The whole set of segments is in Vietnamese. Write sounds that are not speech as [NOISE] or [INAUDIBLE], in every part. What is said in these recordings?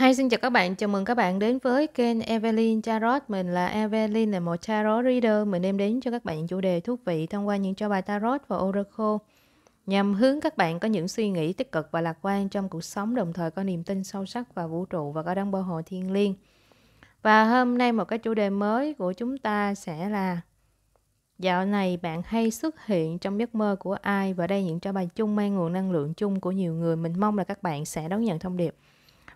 Hi, xin chào các bạn. Chào mừng các bạn đến với kênh Evelyn Tarot. Mình là Evelyn, là một tarot reader. Mình đem đến cho các bạn những chủ đề thú vị thông qua những trò bài tarot và oracle nhằm hướng các bạn có những suy nghĩ tích cực và lạc quan trong cuộc sống, đồng thời có niềm tin sâu sắc vào vũ trụ và có đấng bảo hộ thiên liêng. Và hôm nay một cái chủ đề mới của chúng ta sẽ là Dạo này bạn hay xuất hiện trong giấc mơ của ai và đây những trò bài chung mang nguồn năng lượng chung của nhiều người. Mình mong là các bạn sẽ đón nhận thông điệp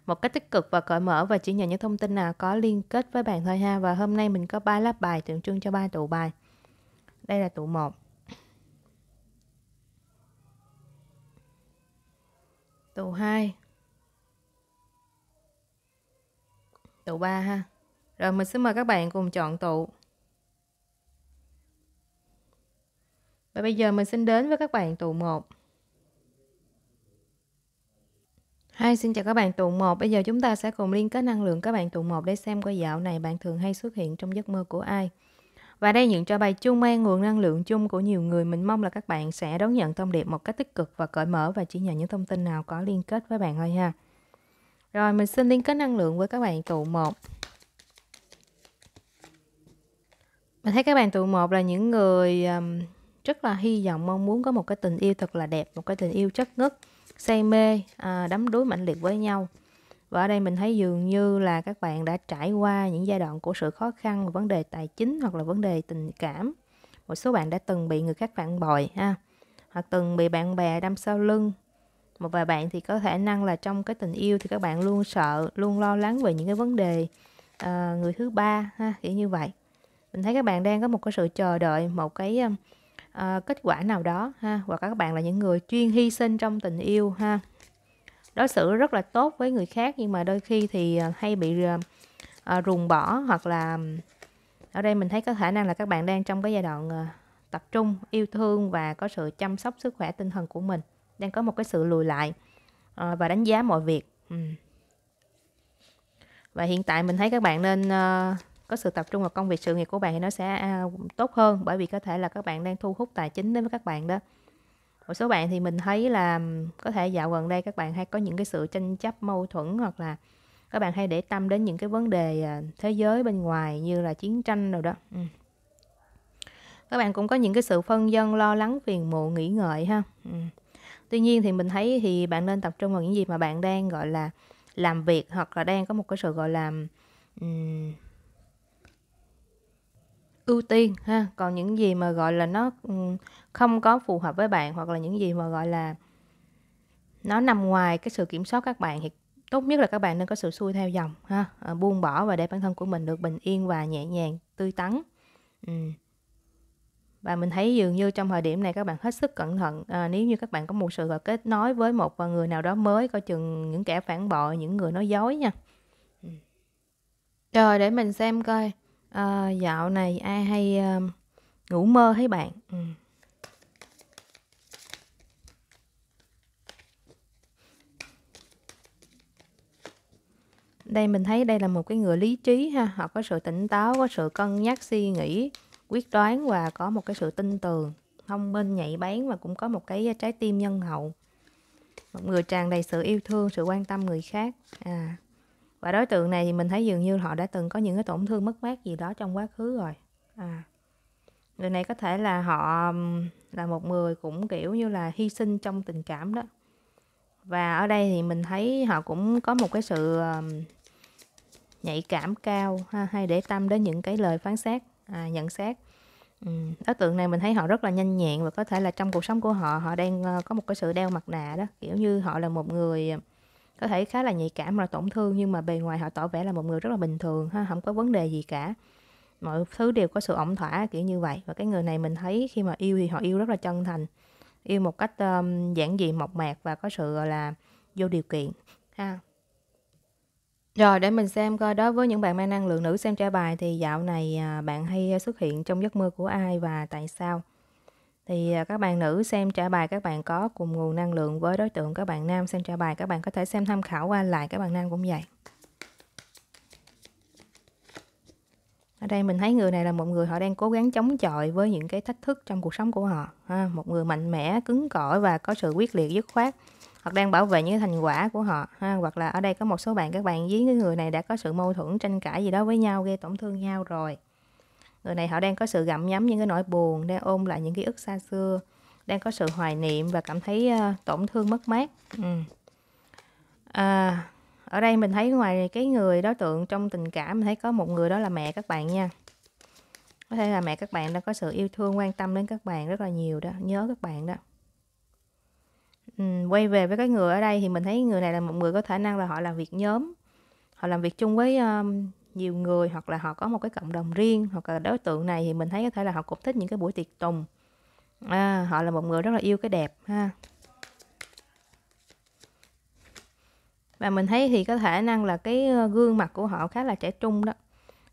một cách tích cực và cởi mở và chỉ nhận những thông tin nào có liên kết với bạn thôi ha. Và hôm nay mình có ba lớp bài tượng trưng cho ba tụ bài. Đây là tụ 1. Tụ 2. Tụ 3 ha. Rồi mình xin mời các bạn cùng chọn tụ. Và bây giờ mình xin đến với các bạn tụ 1. Hi, xin chào các bạn tụ 1. Bây giờ chúng ta sẽ cùng liên kết năng lượng các bạn tụ 1 để xem coi dạo này bạn thường hay xuất hiện trong giấc mơ của ai. Và đây những cho bài chung mang nguồn năng lượng chung của nhiều người. Mình mong là các bạn sẽ đón nhận thông điệp một cách tích cực và cởi mở và chỉ nhận những thông tin nào có liên kết với bạn thôi ha. Rồi, mình xin liên kết năng lượng với các bạn tụ 1. Mình thấy các bạn tụ 1 là những người rất là hy vọng mong muốn có một cái tình yêu thật là đẹp, một cái tình yêu chất ngất say mê à, đắm đuối mãnh liệt với nhau và ở đây mình thấy dường như là các bạn đã trải qua những giai đoạn của sự khó khăn vấn đề tài chính hoặc là vấn đề tình cảm một số bạn đã từng bị người khác phản bội ha hoặc từng bị bạn bè đâm sau lưng một vài bạn thì có thể năng là trong cái tình yêu thì các bạn luôn sợ luôn lo lắng về những cái vấn đề uh, người thứ ba ha kiểu như vậy mình thấy các bạn đang có một cái sự chờ đợi một cái à, kết quả nào đó ha và các bạn là những người chuyên hy sinh trong tình yêu ha đối xử rất là tốt với người khác nhưng mà đôi khi thì ờ, hay bị à, ruồng bỏ hoặc là ở đây mình thấy có khả năng là các bạn đang trong cái giai đoạn à, tập trung yêu thương và có sự chăm sóc sức khỏe tinh thần của mình đang có một cái sự lùi lại à, và đánh giá mọi việc ừ. và hiện tại mình thấy các bạn nên à, có sự tập trung vào công việc sự nghiệp của bạn thì nó sẽ à, tốt hơn bởi vì có thể là các bạn đang thu hút tài chính đến với các bạn đó một số bạn thì mình thấy là có thể dạo gần đây các bạn hay có những cái sự tranh chấp mâu thuẫn hoặc là các bạn hay để tâm đến những cái vấn đề à, thế giới bên ngoài như là chiến tranh rồi đó ừ. các bạn cũng có những cái sự phân dân lo lắng phiền muộn nghĩ ngợi ha ừ. tuy nhiên thì mình thấy thì bạn nên tập trung vào những gì mà bạn đang gọi là làm việc hoặc là đang có một cái sự gọi là um, ưu tiên ha còn những gì mà gọi là nó ừ, không có phù hợp với bạn hoặc là những gì mà gọi là nó nằm ngoài cái sự kiểm soát các bạn thì tốt nhất là các bạn nên có sự xuôi theo dòng ha à, buông bỏ và để bản thân của mình được bình yên và nhẹ nhàng tươi tắn ừ. và mình thấy dường như trong thời điểm này các bạn hết sức cẩn thận à, nếu như các bạn có một sự gọi kết nối với một người nào đó mới coi chừng những kẻ phản bội những người nói dối nha ừ. rồi để mình xem coi Ờ, dạo này ai hay, a, ờ, ngủ mơ thấy bạn, ừm. Đây, mình thấy đây là một cái người lý trí ha, họ có sự tỉnh táo, có sự cân nhắc suy nghĩ, quyết đoán và có một cái sự tin tưởng, thông minh, nhạy bén và cũng có một cái trái tim nhân hậu. Một người tràn đầy sự yêu thương, sự quan tâm người khác, à và đối tượng này thì mình thấy dường như họ đã từng có những cái tổn thương mất mát gì đó trong quá khứ rồi à người này có thể là họ là một người cũng kiểu như là hy sinh trong tình cảm đó và ở đây thì mình thấy họ cũng có một cái sự nhạy cảm cao ha, hay để tâm đến những cái lời phán xét à, nhận xét ừ. đối tượng này mình thấy họ rất là nhanh nhẹn và có thể là trong cuộc sống của họ họ đang có một cái sự đeo mặt nạ đó kiểu như họ là một người có thể khá là nhạy cảm hoặc là tổn thương nhưng mà bề ngoài họ tỏ vẻ là một người rất là bình thường ha không có vấn đề gì cả mọi thứ đều có sự ổn thỏa kiểu như vậy và cái người này mình thấy khi mà yêu thì họ yêu rất là chân thành yêu một cách um, giản dị mộc mạc và có sự gọi là vô điều kiện ha rồi để mình xem coi đối với những bạn mang năng lượng nữ xem trả bài thì dạo này à, bạn hay à, xuất hiện trong giấc mơ của ai và tại sao thì à, các bạn nữ xem trả bài các bạn có cùng nguồn năng lượng với đối tượng các bạn nam xem trả bài các bạn có thể xem tham khảo qua lại các bạn nam cũng vậy ở đây mình thấy người này là một người họ đang cố gắng chống chọi với những cái thách thức trong cuộc sống của họ ha, một người mạnh mẽ cứng cỏi và có sự quyết liệt dứt khoát hoặc đang bảo vệ những thành quả của họ ha hoặc là ở đây có một số bạn các bạn với người này đã có sự mâu thuẫn tranh cãi gì đó với nhau gây tổn thương nhau rồi Người này họ đang có sự gặm nhấm những cái nỗi buồn, đang ôm lại những ký ức xa xưa, đang có sự hoài niệm và cảm thấy uh, tổn thương mất mát. Ừ. À, ở đây mình thấy ngoài cái người đối tượng trong tình cảm mình thấy có một người đó là mẹ các bạn nha. Có thể là mẹ các bạn đã có sự yêu thương, quan tâm đến các bạn rất là nhiều đó, nhớ các bạn đó. Ừ, quay về với cái người ở đây thì mình thấy người này là một người có khả năng là họ làm việc nhóm, họ làm việc chung với um, nhiều người hoặc là họ có một cái cộng đồng riêng hoặc là đối tượng này thì mình thấy có thể là họ cũng thích những cái buổi tiệc tùng à, họ là một người rất là yêu cái đẹp ha và mình thấy thì có thể năng là cái ờ, gương mặt của họ khá là trẻ trung đó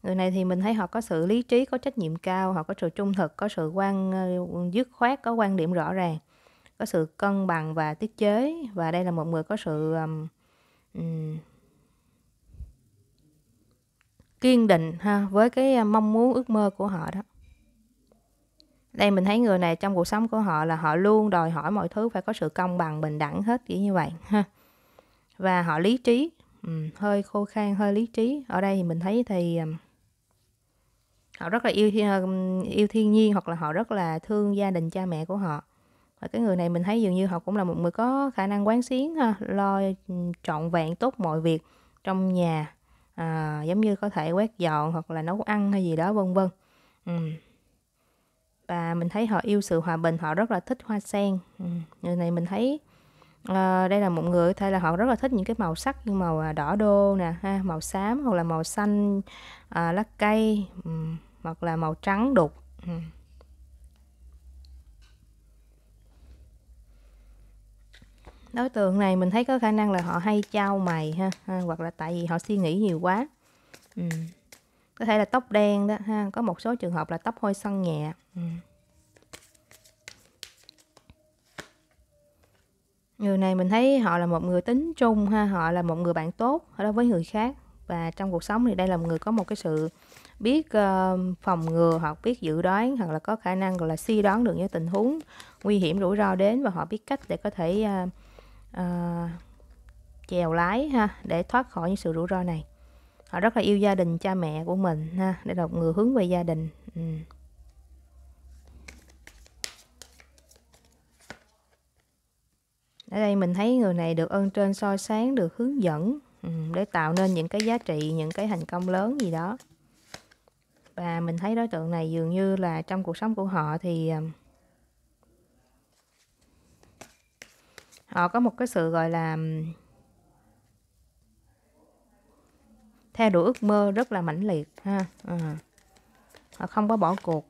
người này thì mình thấy họ có sự lý trí có trách nhiệm cao họ có sự trung thực có sự quan ờ, dứt khoát có quan điểm rõ ràng có sự cân bằng và tiết chế và đây là một người có sự um, kiên định ha với cái à, mong muốn ước mơ của họ đó đây mình thấy người này trong cuộc sống của họ là họ luôn đòi hỏi mọi thứ phải có sự công bằng bình đẳng hết kiểu như vậy ha và họ lý trí ừ, hơi khô khan hơi lý trí ở đây thì mình thấy thì à, họ rất là yêu thiên, à, yêu thiên nhiên hoặc là họ rất là thương gia đình cha mẹ của họ và cái người này mình thấy dường như họ cũng là một người có khả năng quán xuyến ha lo ừ, trọn vẹn tốt mọi việc trong nhà à, giống như có thể quét dọn hoặc là nấu ăn hay gì đó vân vân ừ. và mình thấy họ yêu sự hòa bình họ rất là thích hoa sen ừ. người này mình thấy à, đây là một người có thể là họ rất là thích những cái màu sắc như màu à, đỏ đô nè ha màu xám hoặc là màu xanh à, lá cây ừ. hoặc là màu trắng đục ừ. đối tượng này mình thấy có khả năng là họ hay trao mày ha, ha hoặc là tại vì họ suy nghĩ nhiều quá ừ. có thể là tóc đen đó ha có một số trường hợp là tóc hơi săn nhẹ ừ. người này mình thấy họ là một người tính trung ha họ là một người bạn tốt đối với người khác và trong cuộc sống thì đây là một người có một cái sự biết uh, phòng ngừa hoặc biết dự đoán hoặc là có khả năng gọi là suy đoán được những tình huống nguy hiểm rủi ro đến và họ biết cách để có thể uh, Ờ, chèo lái ha để thoát khỏi những sự rủi ro này họ rất là yêu gia đình cha mẹ của mình ha để đọc người hướng về gia đình ừ. ở đây mình thấy người này được ơn trên soi sáng được hướng dẫn ừ, để tạo nên những cái giá trị những cái thành công lớn gì đó và mình thấy đối tượng này dường như là trong cuộc sống của họ thì ờ, họ có một cái sự gọi là theo đuổi ước mơ rất là mãnh liệt ha à. họ không có bỏ cuộc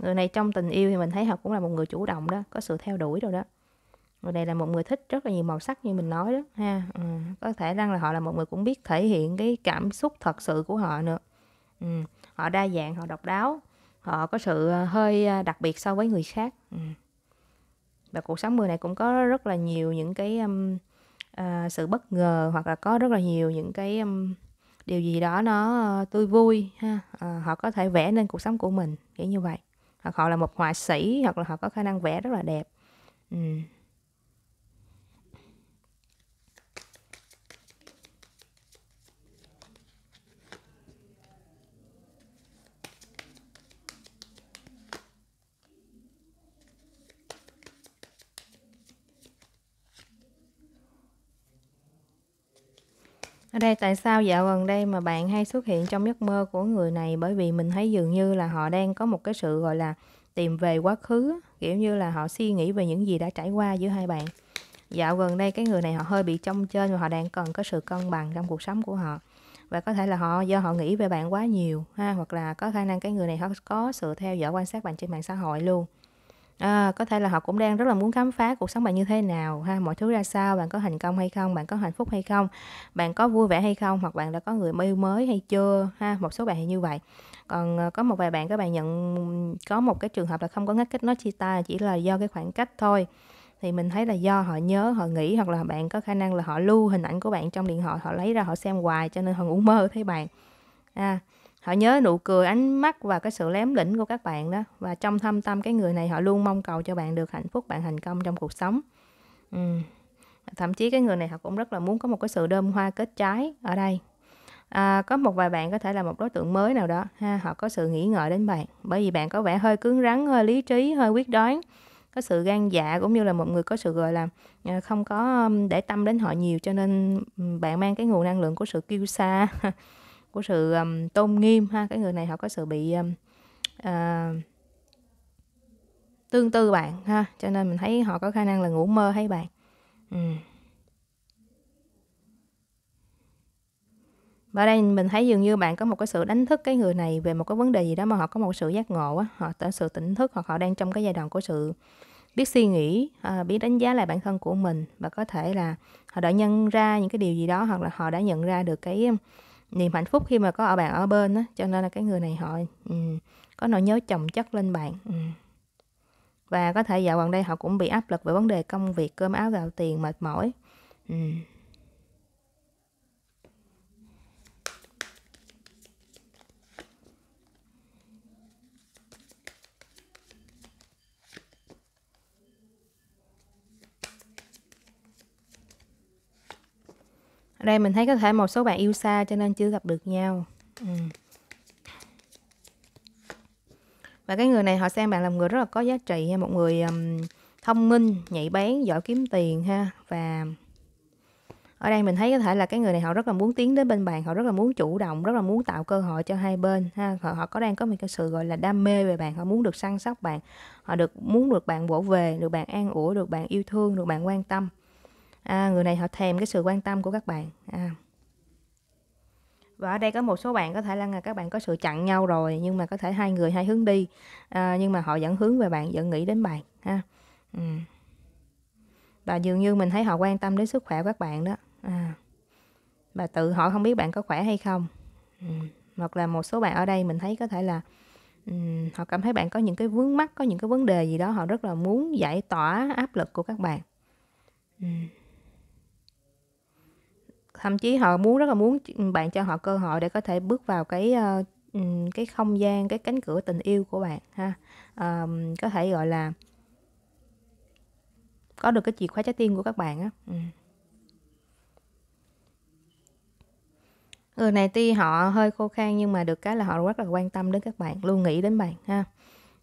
người này trong tình yêu thì mình thấy họ cũng là một người chủ động đó có sự theo đuổi rồi đó người này là một người thích rất là nhiều màu sắc như mình nói đó ha ừ. có thể rằng là họ là một người cũng biết thể hiện cái cảm xúc thật sự của họ nữa ừ. họ đa dạng họ độc đáo họ có sự ờ, hơi đặc biệt so với người khác ừ và cuộc sống mùa này cũng có rất là nhiều những cái um, uh, sự bất ngờ hoặc là có rất là nhiều những cái um, điều gì đó nó uh, tươi vui ha uh, họ có thể vẽ nên cuộc sống của mình kiểu như vậy hoặc họ là một họa sĩ hoặc là họ có khả năng vẽ rất là đẹp ừ. Ở đây tại sao dạo gần đây mà bạn hay xuất hiện trong giấc mơ của người này bởi vì mình thấy dường như là họ đang có một cái sự gọi là tìm về quá khứ, kiểu như là họ suy nghĩ về những gì đã trải qua giữa hai bạn. Dạo gần đây cái người này họ hơi bị trông trên và họ đang cần có sự cân bằng trong cuộc sống của họ. Và có thể là họ do họ nghĩ về bạn quá nhiều ha hoặc là có khả năng cái người này họ có sự theo dõi quan sát bạn trên mạng xã hội luôn. À, có thể là họ cũng đang rất là muốn khám phá cuộc sống bạn như thế nào ha mọi thứ ra sao bạn có thành công hay không bạn có hạnh phúc hay không bạn có vui vẻ hay không hoặc bạn đã có người yêu mới hay chưa ha một số bạn thì như vậy còn ờ, có một vài bạn các bạn nhận có một cái trường hợp là không có ngắt kết nối chia tay chỉ là do cái khoảng cách thôi thì mình thấy là do họ nhớ họ nghĩ hoặc là bạn có khả năng là họ lưu hình ảnh của bạn trong điện thoại họ lấy ra họ xem hoài cho nên họ ngủ mơ thấy bạn à họ nhớ nụ cười ánh mắt và cái sự lém lĩnh của các bạn đó và trong thâm tâm cái người này họ luôn mong cầu cho bạn được hạnh phúc bạn thành công trong cuộc sống ừ. thậm chí cái người này họ cũng rất là muốn có một cái sự đơm hoa kết trái ở đây à, có một vài bạn có thể là một đối tượng mới nào đó ha họ có sự nghĩ ngợi đến bạn bởi vì bạn có vẻ hơi cứng rắn hơi lý trí hơi quyết đoán có sự gan dạ cũng như là một người có sự gọi là ờ, không có để tâm đến họ nhiều cho nên bạn mang cái nguồn năng lượng của sự kiêu sa [LAUGHS] của sự um, tôn nghiêm ha cái người này họ có sự bị um, uh, tương tư bạn ha cho nên mình thấy họ có khả năng là ngủ mơ thấy bạn ừ. và đây mình thấy dường như bạn có một cái sự đánh thức cái người này về một cái vấn đề gì đó mà họ có một sự giác ngộ á họ có sự tỉnh thức hoặc họ đang trong cái giai đoạn của sự biết suy nghĩ à, biết đánh giá lại bản thân của mình và có thể là họ đã nhận ra những cái điều gì đó hoặc là họ đã nhận ra được cái niềm hạnh phúc khi mà có ở bạn ở bên đó, cho nên là cái người này họ um, có nỗi nhớ chồng chất lên bạn um. và có thể dạo gần đây họ cũng bị áp lực về vấn đề công việc cơm áo gạo tiền mệt mỏi um. đây mình thấy có thể một số bạn yêu xa cho nên chưa gặp được nhau ừ. và cái người này họ xem bạn làm người rất là có giá trị một người um, thông minh nhạy bén giỏi kiếm tiền ha và ở đây mình thấy có thể là cái người này họ rất là muốn tiến đến bên bạn họ rất là muốn chủ động rất là muốn tạo cơ hội cho hai bên ha họ, họ có đang có một cái sự gọi là đam mê về bạn họ muốn được săn sóc bạn họ được muốn được bạn vỗ về được bạn an ủi được bạn yêu thương được bạn quan tâm à, người này họ thèm cái sự quan tâm của các bạn à. và ở đây có một số bạn có thể là các bạn có sự chặn nhau rồi nhưng mà có thể hai người hai hướng đi à, nhưng mà họ vẫn hướng về bạn vẫn nghĩ đến bạn ha ừ. và dường như mình thấy họ quan tâm đến sức khỏe của các bạn đó à. và tự họ không biết bạn có khỏe hay không ừ. hoặc là một số bạn ở đây mình thấy có thể là um, họ cảm thấy bạn có những cái vướng mắc có những cái vấn đề gì đó họ rất là muốn giải tỏa áp lực của các bạn um thậm chí họ muốn rất là muốn ừ, bạn cho họ cơ hội để có thể bước vào cái ờ, ừ, cái không gian cái cánh cửa tình yêu của bạn ha à, có thể gọi là có được cái chìa khóa trái tim của các bạn á ừ. người này tuy họ hơi khô khan nhưng mà được cái là họ rất là quan tâm đến các bạn luôn nghĩ đến bạn ha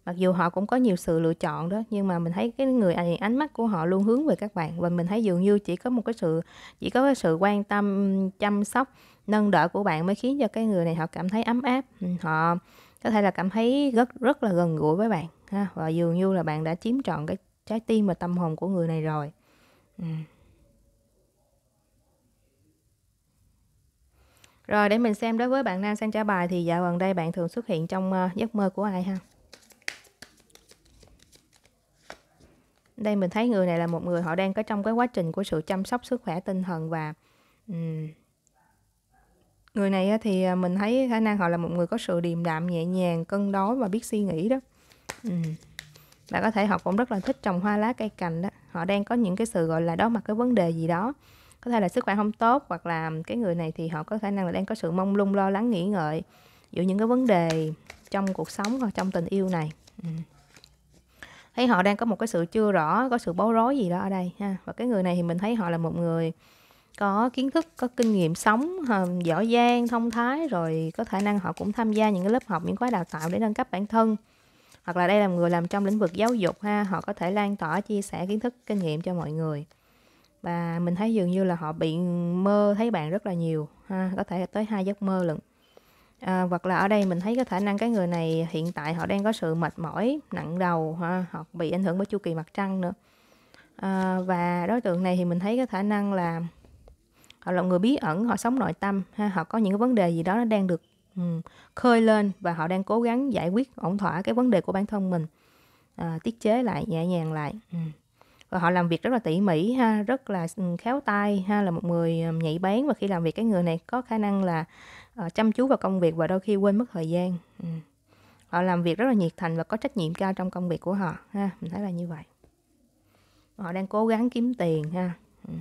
mặc dù họ cũng có nhiều sự lựa chọn đó nhưng mà mình thấy cái người này ánh mắt của họ luôn hướng về các bạn và mình thấy dường như chỉ có một cái sự chỉ có cái sự quan tâm chăm sóc nâng đỡ của bạn mới khiến cho cái người này họ cảm thấy ấm áp ừ, họ có thể là cảm thấy rất rất là gần gũi với bạn ha và dường như là bạn đã chiếm trọn cái trái tim và tâm hồn của người này rồi ừ. Rồi để mình xem đối với bạn nam sang trả bài thì dạo gần đây bạn thường xuất hiện trong ờ, giấc mơ của ai ha? đây mình thấy người này là một người họ đang có trong cái quá trình của sự chăm sóc sức khỏe tinh thần và um, người này thì à, mình thấy khả năng họ là một người có sự điềm đạm nhẹ nhàng cân đối và biết suy nghĩ đó um, và có thể họ cũng rất là thích trồng hoa lá cây cành đó họ đang có những cái sự gọi là đó mặt cái vấn đề gì đó có thể là sức khỏe không tốt hoặc là cái người này thì họ có khả năng là đang có sự mong lung lo lắng nghĩ ngợi giữa những cái vấn đề trong cuộc sống hoặc trong tình yêu này um thấy họ đang có một cái sự chưa rõ có sự bối rối gì đó ở đây ha và cái người này thì mình thấy họ là một người có kiến thức có kinh nghiệm sống ờ, giỏi giang thông thái rồi có khả năng họ cũng tham gia những cái lớp học những khóa đào tạo để nâng cấp bản thân hoặc là đây là người làm trong lĩnh vực giáo dục ha họ có thể lan tỏa chia sẻ kiến thức kinh nghiệm cho mọi người và mình thấy dường như là họ bị mơ thấy bạn rất là nhiều ha có thể tới hai giấc mơ lận à, hoặc là ở đây mình thấy có khả năng cái người này hiện tại họ đang có sự mệt mỏi nặng đầu ha hoặc bị ảnh hưởng bởi chu kỳ mặt trăng nữa à, và đối tượng này thì mình thấy có khả năng là họ là người bí ẩn họ sống nội tâm ha họ có những cái vấn đề gì đó nó đang được um, khơi lên và họ đang cố gắng giải quyết ổn thỏa cái vấn đề của bản thân mình à, tiết chế lại nhẹ nhàng lại um. và họ làm việc rất là tỉ mỉ ha rất là ừ, khéo tay ha là một người nhạy bén và khi làm việc cái người này có khả năng là Ờ, chăm chú vào công việc và đôi khi quên mất thời gian ừ. họ làm việc rất là nhiệt thành và có trách nhiệm cao trong công việc của họ ha mình thấy là như vậy họ đang cố gắng kiếm tiền ha ừ.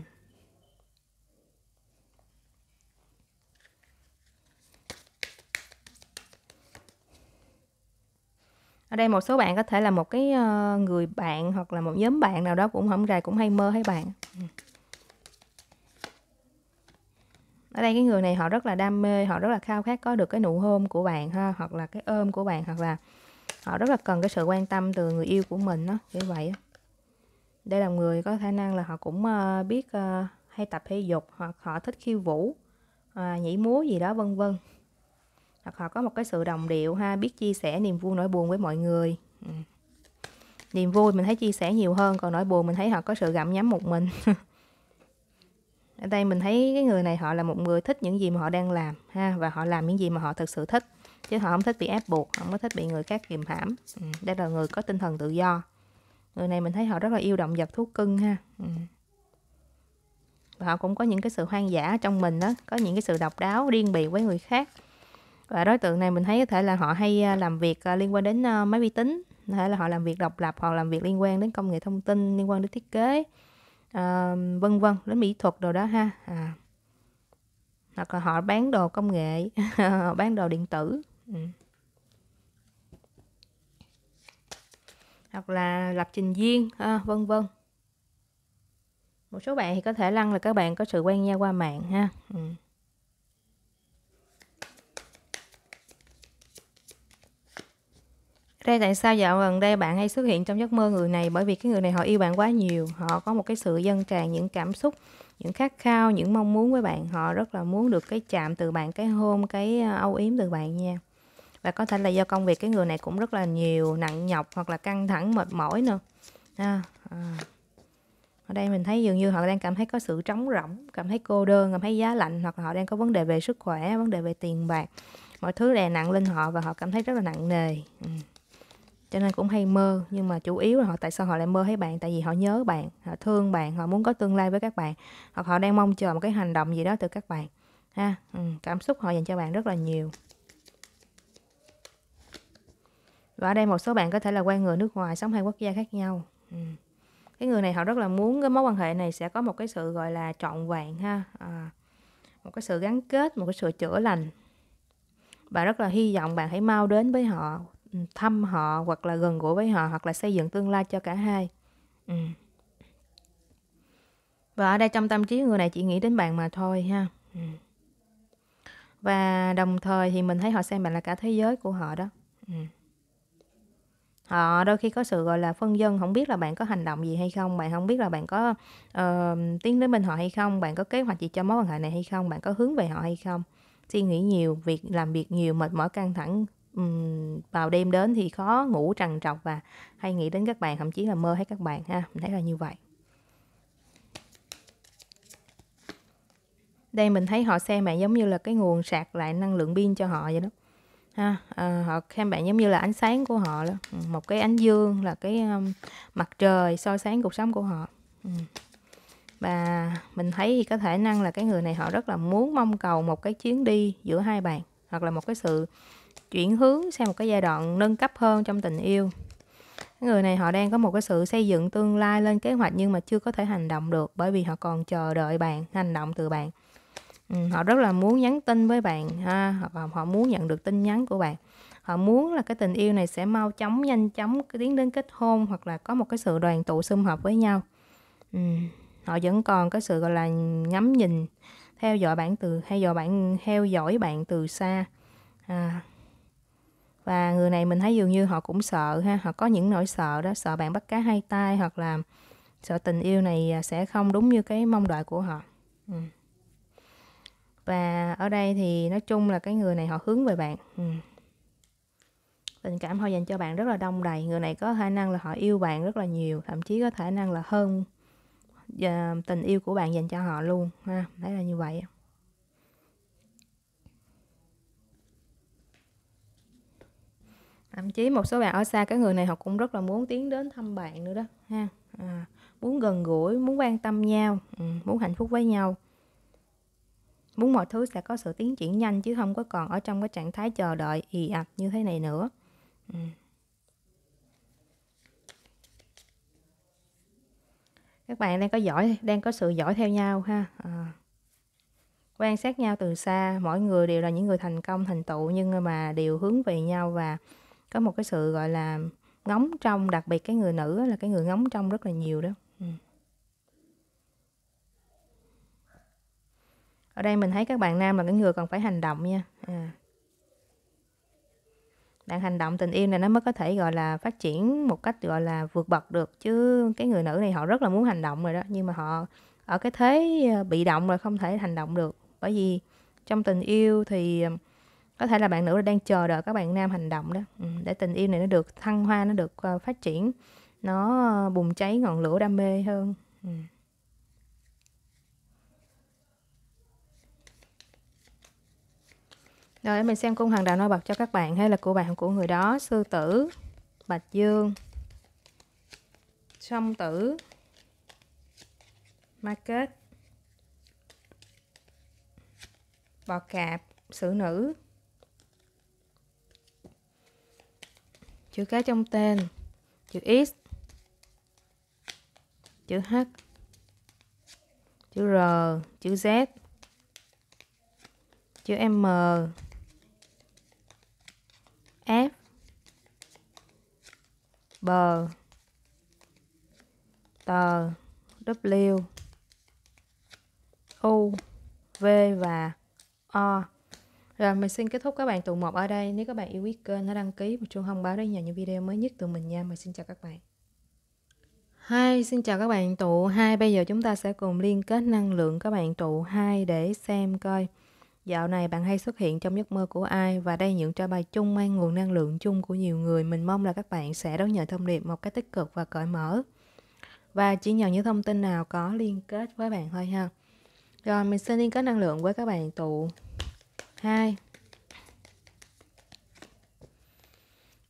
ở đây một số bạn có thể là một cái ờ, người bạn hoặc là một nhóm bạn nào đó cũng không rày cũng hay mơ thấy bạn ừ ở đây cái người này họ rất là đam mê họ rất là khao khát có được cái nụ hôn của bạn ha hoặc là cái ôm của bạn hoặc là họ rất là cần cái sự quan tâm từ người yêu của mình đó như vậy đây là người có khả năng là họ cũng ờ, biết ờ, hay tập thể dục hoặc họ thích khiêu vũ ờ, nhảy múa gì đó vân vân hoặc họ có một cái sự đồng điệu ha biết chia sẻ niềm vui nỗi buồn với mọi người ừ. niềm vui mình thấy chia sẻ nhiều hơn còn nỗi buồn mình thấy họ có sự gặm nhắm một mình [LAUGHS] ở đây mình thấy cái người này họ là một người thích những gì mà họ đang làm ha và họ làm những gì mà họ thật sự thích chứ họ không thích bị ép buộc không có thích bị người khác kìm hãm ừ. đây là người có tinh thần tự do người này mình thấy họ rất là yêu động vật thú cưng ha ừ. và họ cũng có những cái sự hoang dã trong mình đó có những cái sự độc đáo riêng biệt với người khác và đối tượng này mình thấy có thể là họ hay à, làm việc à, liên quan đến à, máy vi tính có thể là họ làm việc độc lập hoặc làm việc liên quan đến công nghệ thông tin liên quan đến thiết kế Ờ, vân vân đến mỹ thuật đồ đó ha à. hoặc là họ bán đồ công nghệ [LAUGHS] bán đồ điện tử ừ. hoặc là lập trình viên à, vân vân một số bạn thì có thể lăng là các bạn có sự quen nhau qua mạng ha ừ. Đây tại sao dạo gần đây bạn hay xuất hiện trong giấc mơ người này bởi vì cái người này họ yêu bạn quá nhiều, họ có một cái sự dâng tràn những cảm xúc, những khát khao, những mong muốn với bạn, họ rất là muốn được cái chạm từ bạn, cái hôn, cái ờ, âu yếm từ bạn nha. Và có thể là do công việc cái người này cũng rất là nhiều nặng nhọc hoặc là căng thẳng mệt mỏi nữa. À, à. Ở đây mình thấy dường như họ đang cảm thấy có sự trống rỗng, cảm thấy cô đơn, cảm thấy giá lạnh hoặc là họ đang có vấn đề về sức khỏe, vấn đề về tiền bạc. Mọi thứ đè nặng lên họ và họ cảm thấy rất là nặng nề. Ừ cho nên cũng hay mơ nhưng mà chủ yếu là họ tại sao họ lại mơ thấy bạn tại vì họ nhớ bạn họ thương bạn họ muốn có tương lai với các bạn hoặc họ đang mong chờ một cái hành động gì đó từ các bạn ha ừ, cảm xúc họ dành cho bạn rất là nhiều và ở đây một số bạn có thể là quen người nước ngoài sống hai quốc gia khác nhau ừ. cái người này họ rất là muốn cái mối quan hệ này sẽ có một cái sự gọi là trọn vẹn ha à, một cái sự gắn kết một cái sự chữa lành và rất là hy vọng bạn hãy mau đến với họ thăm họ hoặc là gần gũi với họ hoặc là xây dựng tương lai cho cả hai ừ. và ở đây trong tâm trí người này chỉ nghĩ đến bạn mà thôi ha ừ. và đồng thời thì mình thấy họ xem bạn là cả thế giới của họ đó ừ. họ đôi khi có sự gọi là phân dân không biết là bạn có hành động gì hay không bạn không biết là bạn có uh, tiến đến bên họ hay không bạn có kế hoạch gì cho mối quan hệ này hay không bạn có hướng về họ hay không suy nghĩ nhiều việc làm việc nhiều mệt mỏi căng thẳng um, vào đêm đến thì khó ngủ trằn trọc và hay nghĩ đến các bạn thậm chí là mơ thấy các bạn ha mình thấy là như vậy đây mình thấy họ xem bạn giống như là cái nguồn sạc lại năng lượng pin cho họ vậy đó ha à, họ xem bạn giống như là ánh sáng của họ đó một cái ánh dương là cái um, mặt trời soi sáng cuộc sống của họ và mình thấy thì có thể năng là cái người này họ rất là muốn mong cầu một cái chuyến đi giữa hai bạn hoặc là một cái sự chuyển hướng sang một cái giai đoạn nâng cấp hơn trong tình yêu người này họ đang có một cái sự xây dựng tương lai lên kế hoạch nhưng mà chưa có thể hành động được bởi vì họ còn chờ đợi bạn hành động từ bạn ừ, họ rất là muốn nhắn tin với bạn ha hoặc là họ muốn nhận được tin nhắn của bạn họ muốn là cái tình yêu này sẽ mau chóng nhanh chóng tiến đến kết hôn hoặc là có một cái sự đoàn tụ xung hợp với nhau ừ, họ vẫn còn cái sự gọi là ngắm nhìn theo dõi bạn từ hay dõi bạn theo dõi bạn từ xa à, và người này mình thấy dường như họ cũng sợ ha họ có những nỗi sợ đó sợ bạn bắt cá hai tay hoặc là sợ tình yêu này à, sẽ không đúng như cái mong đợi của họ ừ. và ở đây thì nói chung là cái người này họ hướng về bạn ừ. tình cảm họ dành cho bạn rất là đông đầy người này có khả năng là họ yêu bạn rất là nhiều thậm chí có khả năng là hơn à, tình yêu của bạn dành cho họ luôn ha đấy là như vậy thậm chí một số bạn ở xa cái người này họ cũng rất là muốn tiến đến thăm bạn nữa đó ha à, muốn gần gũi muốn quan tâm nhau ừ, muốn hạnh phúc với nhau muốn mọi thứ sẽ có sự tiến triển nhanh chứ không có còn ở trong cái trạng thái chờ đợi ì ạch như thế này nữa ừ. các bạn đang có giỏi đang có sự giỏi theo nhau ha à. quan sát nhau từ xa mỗi người đều là những người thành công thành tựu nhưng mà đều hướng về nhau và có một cái sự gọi là ngóng trong đặc biệt cái người nữ là cái người ngóng trong rất là nhiều đó ừ. ở đây mình thấy các bạn nam là cái người còn phải hành động nha à. bạn hành động tình yêu này nó mới có thể gọi là phát triển một cách gọi là vượt bậc được chứ cái người nữ này họ rất là muốn hành động rồi đó nhưng mà họ ở cái thế ờ, bị động rồi không thể hành động được bởi vì trong tình yêu thì ờ, có thể là bạn nữ đang chờ đợi các bạn nam hành động đó ừ, để tình yêu này nó được thăng hoa nó được ờ, phát triển nó ờ, bùng cháy ngọn lửa đam mê hơn ừ. rồi mình xem cung hoàng đạo nổi bật cho các bạn hay là của bạn của người đó sư tử bạch dương song tử market bò cạp xử nữ chữ cái trong tên chữ x chữ h chữ r chữ z chữ m f b T w u v và o rồi mình xin kết thúc các bạn tụ một ở đây. Nếu các bạn yêu quý kênh, hãy đăng ký và chuông thông báo để nhận những video mới nhất từ mình nha. Mình xin chào các bạn. hai xin chào các bạn tụ hai Bây giờ chúng ta sẽ cùng liên kết năng lượng các bạn tụ hai để xem coi dạo này bạn hay xuất hiện trong giấc mơ của ai và đây những trò bài chung mang nguồn năng lượng chung của nhiều người. Mình mong là các bạn sẽ đón nhận thông điệp một cách tích cực và cởi mở. Và chỉ nhận những thông tin nào có liên kết với bạn thôi ha. Rồi mình xin liên kết năng lượng với các bạn tụ 2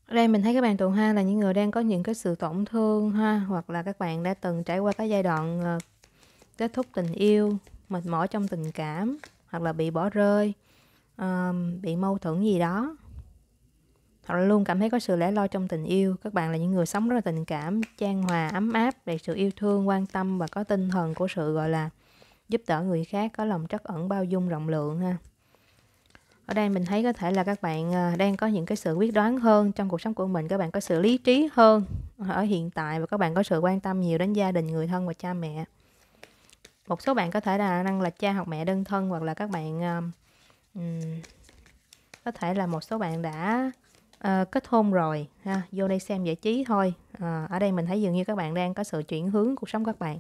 ở đây mình thấy các bạn tuần ha là những người đang có những cái sự tổn thương ha hoặc là các bạn đã từng trải qua cái giai đoạn uh, kết thúc tình yêu mệt mỏi trong tình cảm hoặc là bị bỏ rơi uh, bị mâu thuẫn gì đó hoặc là luôn cảm thấy có sự lẻ loi trong tình yêu các bạn là những người sống rất là tình cảm chan hòa ấm áp đầy sự yêu thương quan tâm và có tinh thần của sự gọi là giúp đỡ người khác có lòng trắc ẩn bao dung rộng lượng ha ở đây mình thấy có thể là các bạn à, đang có những cái sự quyết đoán hơn trong cuộc sống của mình các bạn có sự lý trí hơn ở hiện tại và các bạn có sự quan tâm nhiều đến gia đình người thân và cha mẹ một số bạn có thể là năng là cha hoặc mẹ đơn thân hoặc là các bạn um, có thể là một số bạn đã uh, kết hôn rồi ha vô đây xem giải trí thôi uh, ở đây mình thấy dường như các bạn đang có sự chuyển hướng cuộc sống các bạn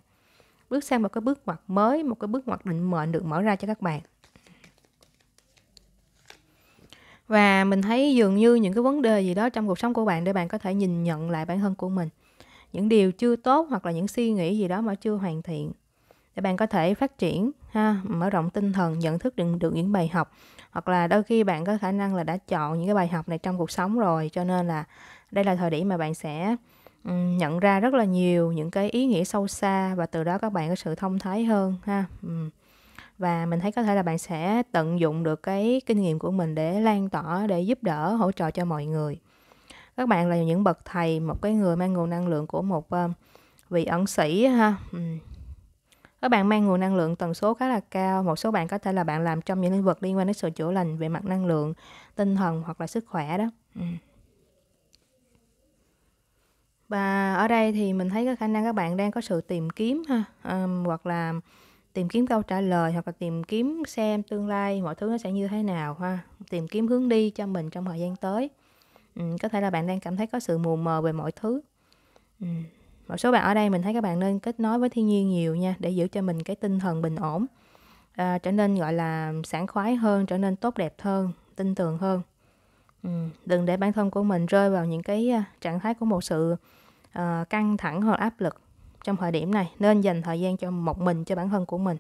bước sang một cái bước ngoặt mới một cái bước ngoặt định mệnh được mở ra cho các bạn Và mình thấy dường như những cái vấn đề gì đó trong cuộc sống của bạn để bạn có thể nhìn nhận lại bản thân của mình. Những điều chưa tốt hoặc là những suy nghĩ gì đó mà chưa hoàn thiện để bạn có thể phát triển ha mở rộng tinh thần nhận thức được, được những bài học hoặc là đôi khi bạn có khả năng là đã chọn những cái bài học này trong cuộc sống rồi cho nên là đây là thời điểm mà bạn sẽ nhận ra rất là nhiều những cái ý nghĩa sâu xa và từ đó các bạn có sự thông thái hơn ha um và mình thấy có thể là bạn sẽ tận dụng được cái kinh nghiệm của mình để lan tỏa để giúp đỡ hỗ trợ cho mọi người các bạn là những bậc thầy một cái người mang nguồn năng lượng của một ờ, vị ẩn sĩ ha các bạn mang nguồn năng lượng tần số khá là cao một số bạn có thể là bạn làm trong những lĩnh vực liên quan đến sự chữa lành về mặt năng lượng tinh thần hoặc là sức khỏe đó và ở đây thì mình thấy có khả năng các bạn đang có sự tìm kiếm ha um, hoặc là tìm kiếm câu trả lời hoặc là tìm kiếm xem tương lai mọi thứ nó sẽ như thế nào ha tìm kiếm hướng đi cho mình trong thời gian tới ừ, có thể là bạn đang cảm thấy có sự mù mờ về mọi thứ ừ. một số bạn ở đây mình thấy các bạn nên kết nối với thiên nhiên nhiều nha để giữ cho mình cái tinh thần bình ổn à, trở nên gọi là sảng khoái hơn trở nên tốt đẹp hơn tin tưởng hơn ừ. đừng để bản thân của mình rơi vào những cái à, trạng thái của một sự uh, căng thẳng hoặc áp lực trong thời điểm này nên dành thời gian cho một mình cho bản thân của mình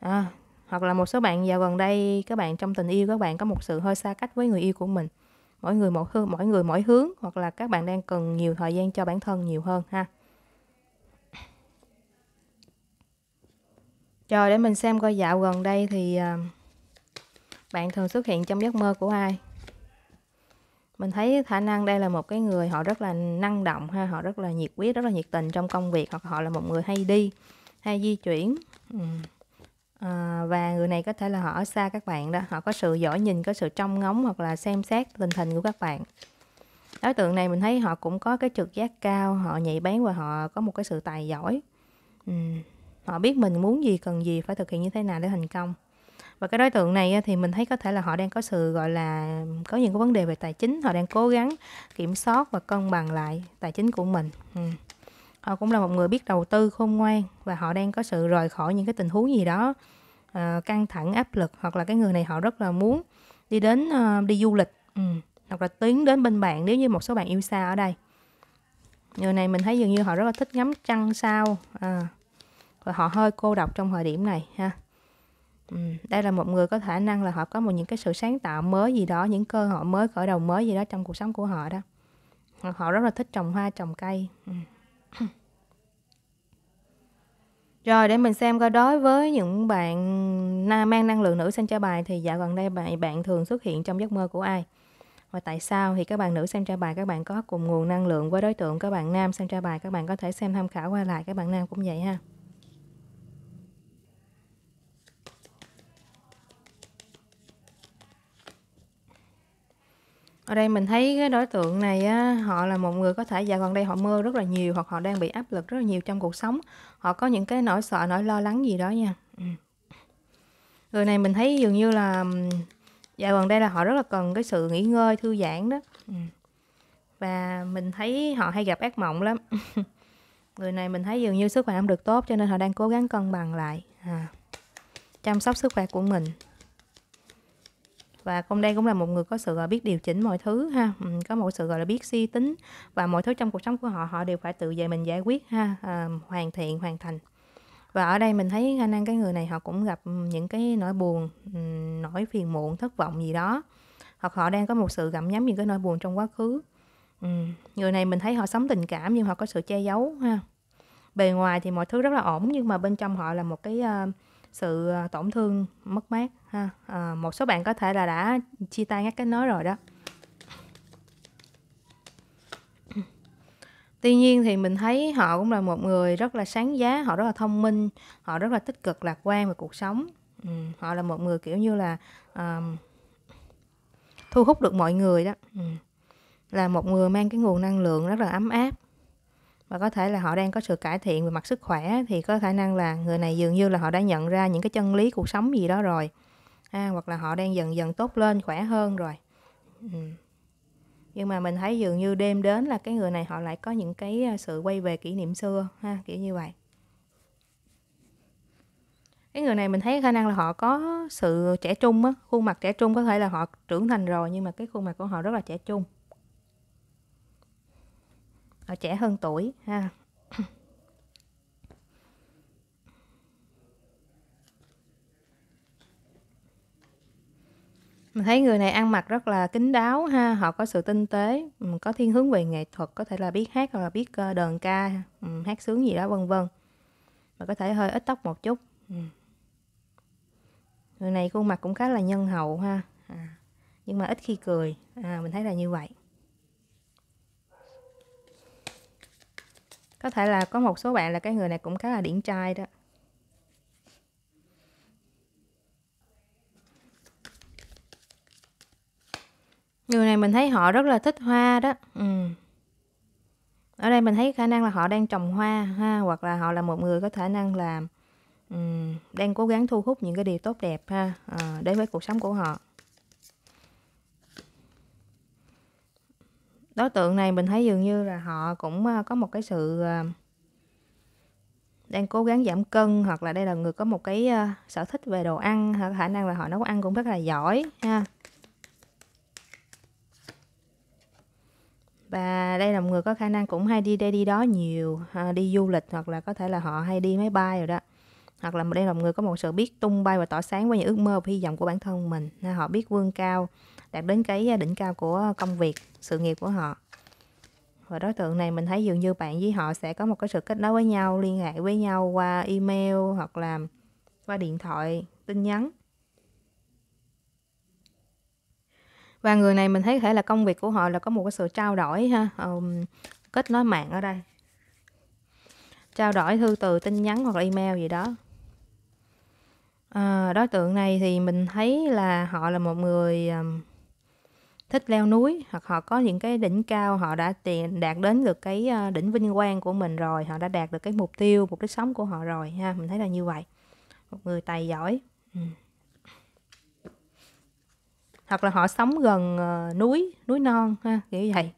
à, hoặc là một số bạn dạo gần đây các bạn trong tình yêu các bạn có một sự hơi xa cách với người yêu của mình mỗi người mỗi hướng mỗi người mỗi hướng hoặc là các bạn đang cần nhiều thời gian cho bản thân nhiều hơn ha rồi để mình xem coi dạo gần đây thì à, bạn thường xuất hiện trong giấc mơ của ai mình thấy khả năng đây là một cái người họ rất là năng động ha họ rất là nhiệt huyết rất là nhiệt tình trong công việc hoặc họ là một người hay đi hay di chuyển à, và người này có thể là họ ở xa các bạn đó họ có sự giỏi nhìn có sự trông ngóng hoặc là xem xét tình hình của các bạn đối tượng này mình thấy họ cũng có cái trực giác cao họ nhạy bén và họ có một cái sự tài giỏi ừ. họ biết mình muốn gì cần gì phải thực hiện như thế nào để thành công và cái đối tượng này thì mình thấy có thể là họ đang có sự gọi là có những cái vấn đề về tài chính họ đang cố gắng kiểm soát và cân bằng lại tài chính của mình ừ. họ cũng là một người biết đầu tư khôn ngoan và họ đang có sự rời khỏi những cái tình huống gì đó ờ, căng thẳng áp lực hoặc là cái người này họ rất là muốn đi đến ờ, đi du lịch ừ, hoặc là tiến đến bên bạn nếu như một số bạn yêu xa ở đây người này mình thấy dường như họ rất là thích ngắm trăng sao à, và họ hơi cô độc trong thời điểm này ha Ừ, đây là một người có khả năng là họ có một những cái sự sáng tạo mới gì đó, những cơ hội mới, khởi đầu mới gì đó trong cuộc sống của họ đó. Họ rất là thích trồng hoa, trồng cây. Ừ. [CLEARS THROAT] Rồi để mình xem coi đối với những bạn na mang năng lượng nữ sinh trả bài thì dạo gần đây bạn bạn thường xuất hiện trong giấc mơ của ai? Và tại sao thì các bạn nữ xem trả bài các bạn có cùng nguồn năng lượng với đối tượng các bạn nam xem trả bài các bạn có thể xem tham khảo qua lại các bạn nam cũng vậy ha. Ở đây mình thấy cái đối tượng này á, họ là một người có thể dạo gần đây họ mơ rất là nhiều hoặc họ đang bị áp lực rất là nhiều trong cuộc sống. Họ có những cái nỗi sợ, nỗi lo lắng gì đó nha. Ừ. Người này mình thấy dường như là dạo gần đây là họ rất là cần cái sự nghỉ ngơi, thư giãn đó. Ừ. Và mình thấy họ hay gặp ác mộng lắm. [LAUGHS] người này mình thấy dường như sức khỏe không được tốt cho nên họ đang cố gắng cân bằng lại. À. Chăm sóc sức khỏe của mình và công đây cũng là một người có sự gọi biết điều chỉnh mọi thứ ha ừ, có một sự gọi là biết suy si tính và mọi thứ trong cuộc sống của họ họ đều phải tự về mình giải quyết ha à, hoàn thiện hoàn thành và ở đây mình thấy khả năng cái người này họ cũng gặp ừ, những cái nỗi buồn ừ, nỗi phiền muộn thất vọng gì đó hoặc họ đang có một sự gặm nhấm những cái nỗi buồn trong quá khứ ừ. người này mình thấy họ sống tình cảm nhưng họ có sự che giấu ha bề ngoài thì mọi thứ rất là ổn nhưng mà bên trong họ là một cái uh, sự à, tổn thương mất mát ha à, một số bạn có thể là đã chia tay ngắt cái nối rồi đó tuy nhiên thì mình thấy họ cũng là một người rất là sáng giá họ rất là thông minh họ rất là tích cực lạc quan về cuộc sống ừ, họ là một người kiểu như là um, thu hút được mọi người đó ừ. là một người mang cái nguồn năng lượng rất là ấm áp và có thể là họ đang có sự cải thiện về mặt sức khỏe thì có khả năng là người này dường như là họ đã nhận ra những cái chân lý cuộc sống gì đó rồi à, hoặc là họ đang dần dần tốt lên khỏe hơn rồi ừ. nhưng mà mình thấy dường như đêm đến là cái người này họ lại có những cái à, sự quay về kỷ niệm xưa ha kiểu như vậy cái người này mình thấy khả năng là họ có sự trẻ trung á khuôn mặt trẻ trung có thể là họ trưởng thành rồi nhưng mà cái khuôn mặt của họ rất là trẻ trung Ờ, trẻ hơn tuổi ha [CLEARS THROAT] mình thấy người này ăn mặc rất là kín đáo ha họ có sự tinh tế ừ, có thiên hướng về nghệ thuật có thể là biết hát hoặc là biết ờ, đờn ca ừ, hát sướng gì đó vân vân mà có thể hơi ít tóc một chút ừ. người này khuôn mặt cũng khá là nhân hậu ha à, nhưng mà ít khi cười à, mình thấy là như vậy có thể là có một số bạn là cái người này cũng khá là điển trai đó người này mình thấy họ rất là thích hoa đó ừ. ở đây mình thấy khả năng là họ đang trồng hoa ha hoặc là họ là một người có khả năng là um, ừ, đang cố gắng thu hút những cái điều tốt đẹp ha à, đến với cuộc sống của họ đối tượng này mình thấy dường như là họ cũng ờ, có một cái sự ờ, đang cố gắng giảm cân hoặc là đây là người có một cái ờ, sở thích về đồ ăn khả năng là họ nấu ăn cũng rất là giỏi ha và đây là một người có khả năng cũng hay đi đây đi đó nhiều đi du lịch hoặc là có thể là họ hay đi máy bay rồi đó hoặc là đây là một người có một sự biết tung bay và tỏa sáng với những ước mơ và hy vọng của bản thân mình họ biết vươn cao đạt đến cái đỉnh cao của công việc sự nghiệp của họ và đối tượng này mình thấy dường như bạn với họ sẽ có một cái sự kết nối với nhau liên hệ với nhau qua email hoặc là qua điện thoại tin nhắn và người này mình thấy thể là công việc của họ là có một cái sự trao đổi ha um, kết nối mạng ở đây trao đổi thư từ tin nhắn hoặc là email gì đó à, đối tượng này thì mình thấy là họ là một người um, thích leo núi hoặc họ có những cái đỉnh cao họ đã tiền đạt đến được cái ờ, đỉnh vinh quang của mình rồi họ đã đạt được cái mục tiêu mục đích sống của họ rồi ha mình thấy là như vậy một người tài giỏi ừ. hoặc là họ sống gần ờ, núi núi non ha kiểu vậy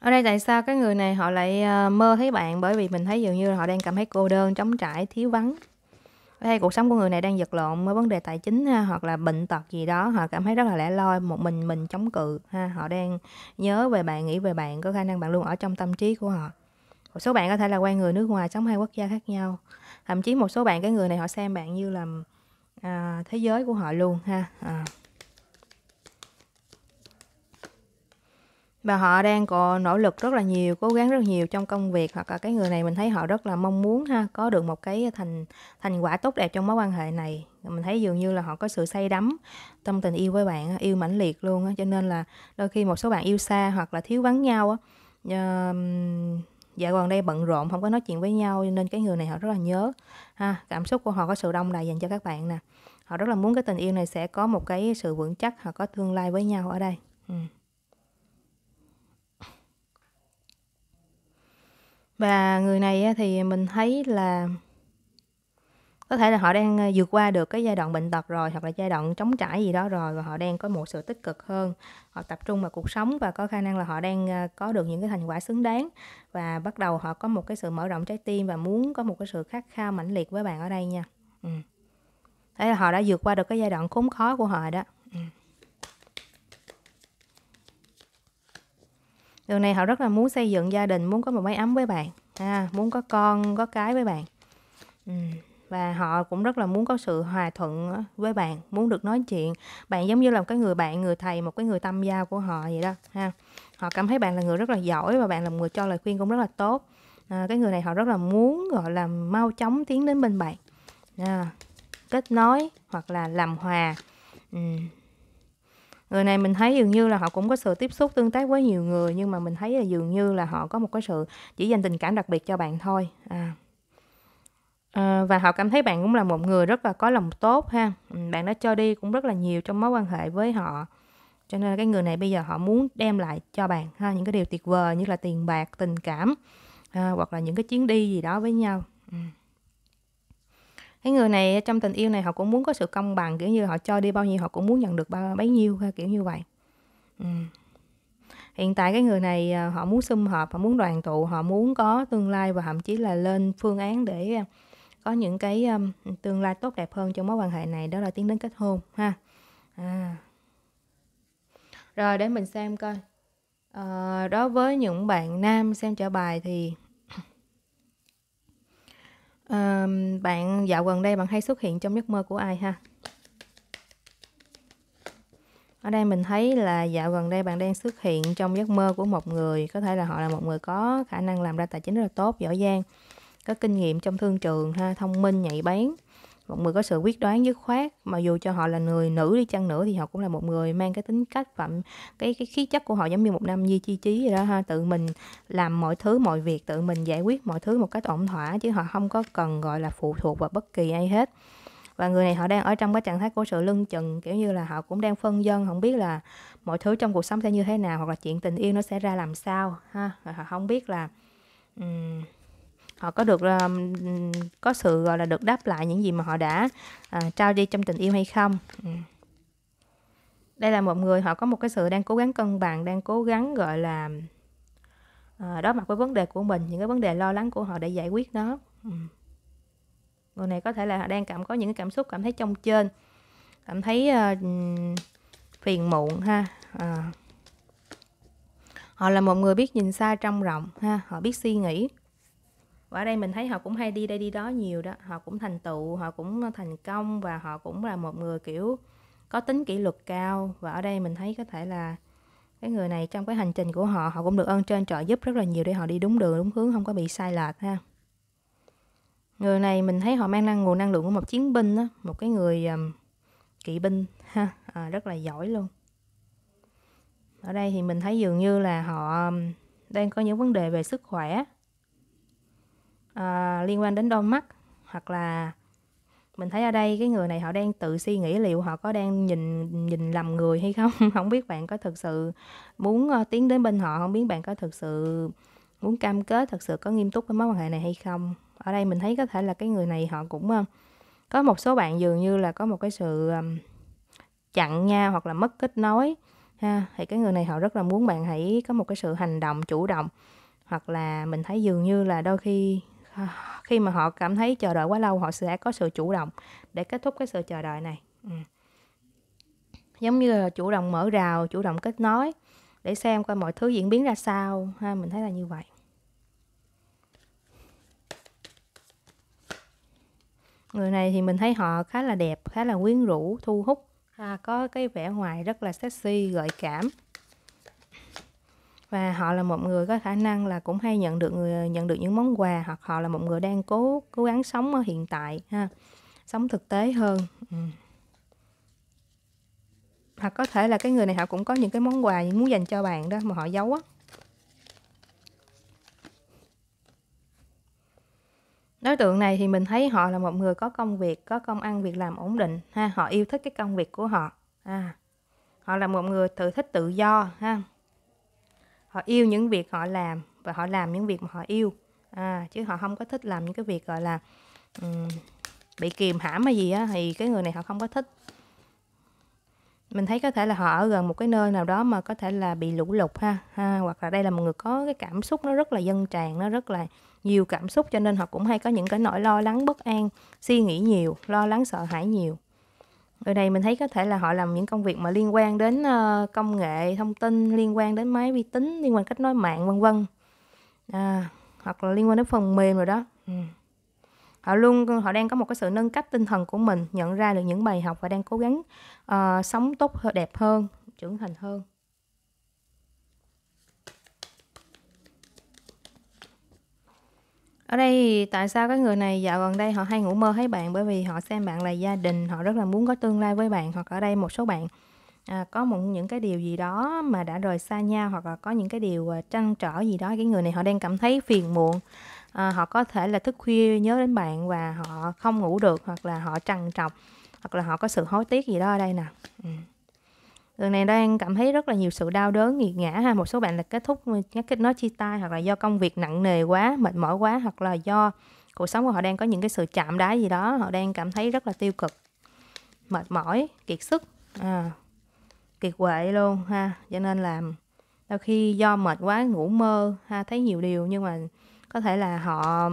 Ở đây tại sao cái người này họ lại ờ, mơ thấy bạn bởi vì mình thấy dường như là họ đang cảm thấy cô đơn, trống trải, thiếu vắng. Ở đây cuộc sống của người này đang giật lộn với vấn đề tài chính ha, hoặc là bệnh tật gì đó, họ cảm thấy rất là lẻ loi, một mình mình chống cự ha, họ đang nhớ về bạn, nghĩ về bạn, có khả năng bạn luôn ở trong tâm trí của họ. Một số bạn có thể là quen người nước ngoài sống hai quốc gia khác nhau. Thậm chí một số bạn cái người này họ xem bạn như là à, thế giới của họ luôn ha. À. và họ đang có nỗ lực rất là nhiều cố gắng rất nhiều trong công việc hoặc là cái người này mình thấy họ rất là mong muốn ha có được một cái thành thành quả tốt đẹp trong mối quan hệ này mình thấy dường như là họ có sự say đắm tâm tình yêu với bạn yêu mãnh liệt luôn á cho nên là đôi khi một số bạn yêu xa hoặc là thiếu vắng nhau á ờ, dạo gần đây bận rộn không có nói chuyện với nhau nên cái người này họ rất là nhớ ha cảm xúc của họ có sự đông đầy dành cho các bạn nè họ rất là muốn cái tình yêu này sẽ có một cái sự vững chắc họ có tương lai với nhau ở đây ừ. Và người này thì mình thấy là có thể là họ đang ờ, vượt qua được cái giai đoạn bệnh tật rồi hoặc là giai đoạn chống trải gì đó rồi và họ đang có một sự tích cực hơn họ tập trung vào cuộc sống và có khả năng là họ đang ờ, có được những cái thành quả xứng đáng và bắt đầu họ có một cái sự mở rộng trái tim và muốn có một cái sự khát khao mãnh liệt với bạn ở đây nha ừ. thế là họ đã vượt qua được cái giai đoạn khốn khó của họ đó Điều này họ rất là muốn xây dựng gia đình, muốn có một mái ấm với bạn, à, muốn có con, có cái với bạn. Ừ, và họ cũng rất là muốn có sự hòa thuận với bạn, muốn được nói chuyện. Bạn giống như là một cái người bạn, người thầy, một cái người tâm giao của họ vậy đó. Ha. Họ cảm thấy bạn là người rất là giỏi và bạn là người cho lời khuyên cũng rất là tốt. À, cái người này họ rất là muốn gọi là mau chóng tiến đến bên bạn. À, kết nối hoặc là làm hòa. Ừ người này mình thấy dường như là họ cũng có sự tiếp xúc tương tác với nhiều người nhưng mà mình thấy là dường như là họ có một cái sự chỉ dành tình cảm đặc biệt cho bạn thôi à À, và họ cảm thấy bạn cũng là một người rất là có lòng tốt ha ừ, bạn đã cho đi cũng rất là nhiều trong mối quan hệ với họ cho nên là cái người này bây giờ họ muốn đem lại cho bạn ha những cái điều tuyệt vời như là tiền bạc tình cảm à, hoặc là những cái chuyến đi gì đó với nhau ừ cái người này trong tình yêu này họ cũng muốn có sự công bằng kiểu như họ cho đi bao nhiêu họ cũng muốn nhận được bao bấy nhiêu kiểu như vậy ừ. hiện tại cái người này à, họ muốn xung hợp họ muốn đoàn tụ họ muốn có tương lai và thậm chí là lên phương án để à, có những cái um, tương lai tốt đẹp hơn trong mối quan hệ này đó là tiến đến kết hôn ha à. rồi để mình xem coi à, đối với những bạn nam xem trả bài thì bạn dạo gần đây bạn hay xuất hiện trong giấc mơ của ai ha? Ở đây mình thấy là dạo gần đây bạn đang xuất hiện trong giấc mơ của một người, có thể là họ là một người có khả năng làm ra tài chính rất là tốt, giỏi giang, có kinh nghiệm trong thương trường ha, thông minh, nhạy bén một người có sự quyết đoán dứt khoát mà dù cho họ là người nữ đi chăng nữa thì họ cũng là một người mang cái tính cách và cái cái khí chất của họ giống như một nam di chi trí vậy đó ha tự mình làm mọi thứ mọi việc tự mình giải quyết mọi thứ một cách ổn thỏa chứ họ không có cần gọi là phụ thuộc vào bất kỳ ai hết và người này họ đang ở trong cái trạng thái của sự lưng chừng kiểu như là họ cũng đang phân dân không biết là mọi thứ trong cuộc sống sẽ như thế nào hoặc là chuyện tình yêu nó sẽ ra làm sao ha họ không biết là um, họ có được um, có sự gọi là được đáp lại những gì mà họ đã uh, trao đi trong tình yêu hay không ừ. đây là một người họ có một cái sự đang cố gắng cân bằng đang cố gắng gọi là uh, đối mặt với vấn đề của mình những cái vấn đề lo lắng của họ để giải quyết nó ừ. người này có thể là họ đang cảm có những cái cảm xúc cảm thấy trong trên cảm thấy uh, phiền muộn ha uh họ là một người biết nhìn xa trong rộng ha họ biết suy nghĩ và ở đây mình thấy họ cũng hay đi đây đi đó nhiều đó họ cũng thành tựu họ cũng thành công và họ cũng là một người kiểu có tính kỷ luật cao và ở đây mình thấy có thể là cái người này trong cái hành trình của họ họ cũng được ơn trên trợ giúp rất là nhiều để họ đi đúng đường đúng hướng không có bị sai lệch ha người này mình thấy họ mang năng nguồn năng lượng của một chiến binh đó, một cái người um, kỵ binh ha à, rất là giỏi luôn ở đây thì mình thấy dường như là họ đang có những vấn đề về sức khỏe à, liên quan đến đôi mắt hoặc là mình thấy ở đây cái người này họ đang tự suy nghĩ liệu họ có đang nhìn nhìn lầm người hay không [LAUGHS] không biết bạn có thực sự muốn ờ, tiến đến bên họ không biết bạn có thực sự muốn cam kết thật sự có nghiêm túc với mối quan hệ này hay không ở đây mình thấy có thể là cái người này họ cũng ờ, có một số bạn dường như là có một cái sự chặn nha hoặc là mất kết nối ha thì cái người này họ rất là muốn bạn hãy có một cái sự hành động chủ động hoặc là mình thấy dường như là đôi khi À, khi mà họ cảm thấy chờ đợi quá lâu họ sẽ có sự chủ động để kết thúc cái sự chờ đợi này ừ. giống như là chủ động mở rào chủ động kết nối để xem coi mọi thứ diễn biến ra sao ha mình thấy là như vậy người này thì mình thấy họ khá là đẹp khá là quyến rũ thu hút ha, có cái vẻ ngoài rất là sexy gợi cảm và họ là một người có khả năng là cũng hay nhận được người nhận được những món quà hoặc họ là một người đang cố cố gắng sống ở hiện tại ha sống thực tế hơn ừ. hoặc có thể là cái người này họ cũng có những cái món quà muốn dành cho bạn đó mà họ giấu á đối tượng này thì mình thấy họ là một người có công việc có công ăn việc làm ổn định ha họ yêu thích cái công việc của họ à họ là một người tự thích tự do ha họ yêu những việc họ làm và họ làm những việc mà họ yêu à, chứ họ không có thích làm những cái việc gọi là um, bị kìm hãm hay gì á thì cái người này họ không có thích mình thấy có thể là họ ở gần một cái nơi nào đó mà có thể là bị lũ lụt ha, ha hoặc là đây là một người có cái cảm xúc nó rất là dân tràn nó rất là nhiều cảm xúc cho nên họ cũng hay có những cái nỗi lo lắng bất an suy nghĩ nhiều lo lắng sợ hãi nhiều ở đây mình thấy có thể là họ làm những công việc mà liên quan đến ờ, công nghệ thông tin liên quan đến máy vi tính liên quan cách nối mạng vân vân à, hoặc là liên quan đến phần mềm rồi đó ừ. họ luôn họ đang có một cái sự nâng cấp tinh thần của mình nhận ra được những bài học và đang cố gắng uh, sống tốt đẹp hơn trưởng thành hơn ở đây thì tại sao cái người này dạo gần đây họ hay ngủ mơ thấy bạn bởi vì họ xem bạn là gia đình họ rất là muốn có tương lai với bạn hoặc ở đây một số bạn à, có một những cái điều gì đó mà đã rời xa nhau hoặc là có những cái điều à, trăn trở gì đó cái người này họ đang cảm thấy phiền muộn à, họ có thể là thức khuya nhớ đến bạn và họ không ngủ được hoặc là họ trằn trọc hoặc là họ có sự hối tiếc gì đó ở đây nè ừ. Lần này đang cảm thấy rất là nhiều sự đau đớn, nghiệt ngã ha. Một số bạn là kết thúc nhắc kết nói chia tay hoặc là do công việc nặng nề quá, mệt mỏi quá hoặc là do cuộc sống của họ đang có những cái sự chạm đá gì đó, họ đang cảm thấy rất là tiêu cực, mệt mỏi, kiệt sức, à, kiệt quệ luôn ha. Cho nên là đôi khi do mệt quá ngủ mơ ha, thấy nhiều điều nhưng mà có thể là họ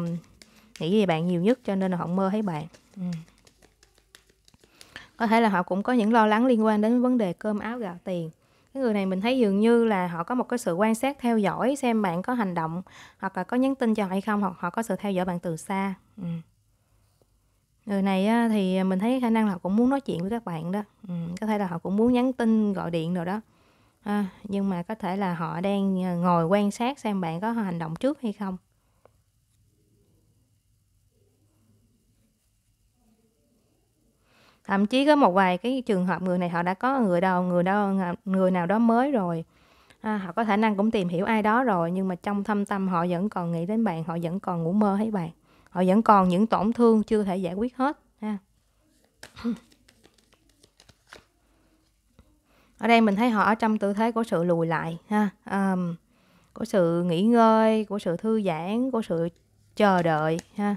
nghĩ về bạn nhiều nhất cho nên là họ mơ thấy bạn. Ừ có thể là họ cũng có những lo lắng liên quan đến vấn đề cơm áo gạo tiền cái người này mình thấy dường như là họ có một cái sự quan sát theo dõi xem bạn có hành động hoặc là có nhắn tin cho họ hay không hoặc họ có sự theo dõi bạn từ xa ừ. người này thì mình thấy khả năng là họ cũng muốn nói chuyện với các bạn đó ừ. có thể là họ cũng muốn nhắn tin gọi điện rồi đó à, nhưng mà có thể là họ đang ờ, ngồi quan sát xem bạn có hành động trước hay không thậm chí có một vài cái trường hợp người này họ đã có người đầu người đâu người nào đó mới rồi à, họ có khả năng cũng tìm hiểu ai đó rồi nhưng mà trong thâm tâm họ vẫn còn nghĩ đến bạn họ vẫn còn ngủ mơ thấy bạn họ vẫn còn những tổn thương chưa thể giải quyết hết ha ở đây mình thấy họ ở trong tư thế của sự lùi lại ha um, của sự nghỉ ngơi của sự thư giãn của sự chờ đợi ha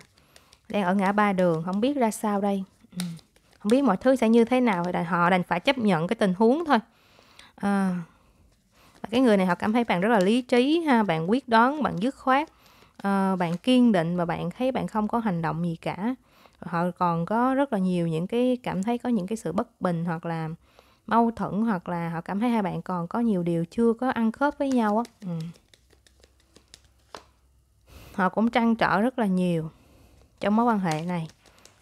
đang ở ngã ba đường không biết ra sao đây ừ không biết mọi thứ sẽ như thế nào thì đành, họ đành phải chấp nhận cái tình huống thôi à, và cái người này họ cảm thấy bạn rất là lý trí ha bạn quyết đoán bạn dứt khoát à, bạn kiên định và bạn thấy bạn không có hành động gì cả họ còn có rất là nhiều những cái cảm thấy có những cái sự bất bình hoặc là mâu thuẫn hoặc là họ cảm thấy hai bạn còn có nhiều điều chưa có ăn khớp với nhau á ừ. họ cũng trăn trở rất là nhiều trong mối quan hệ này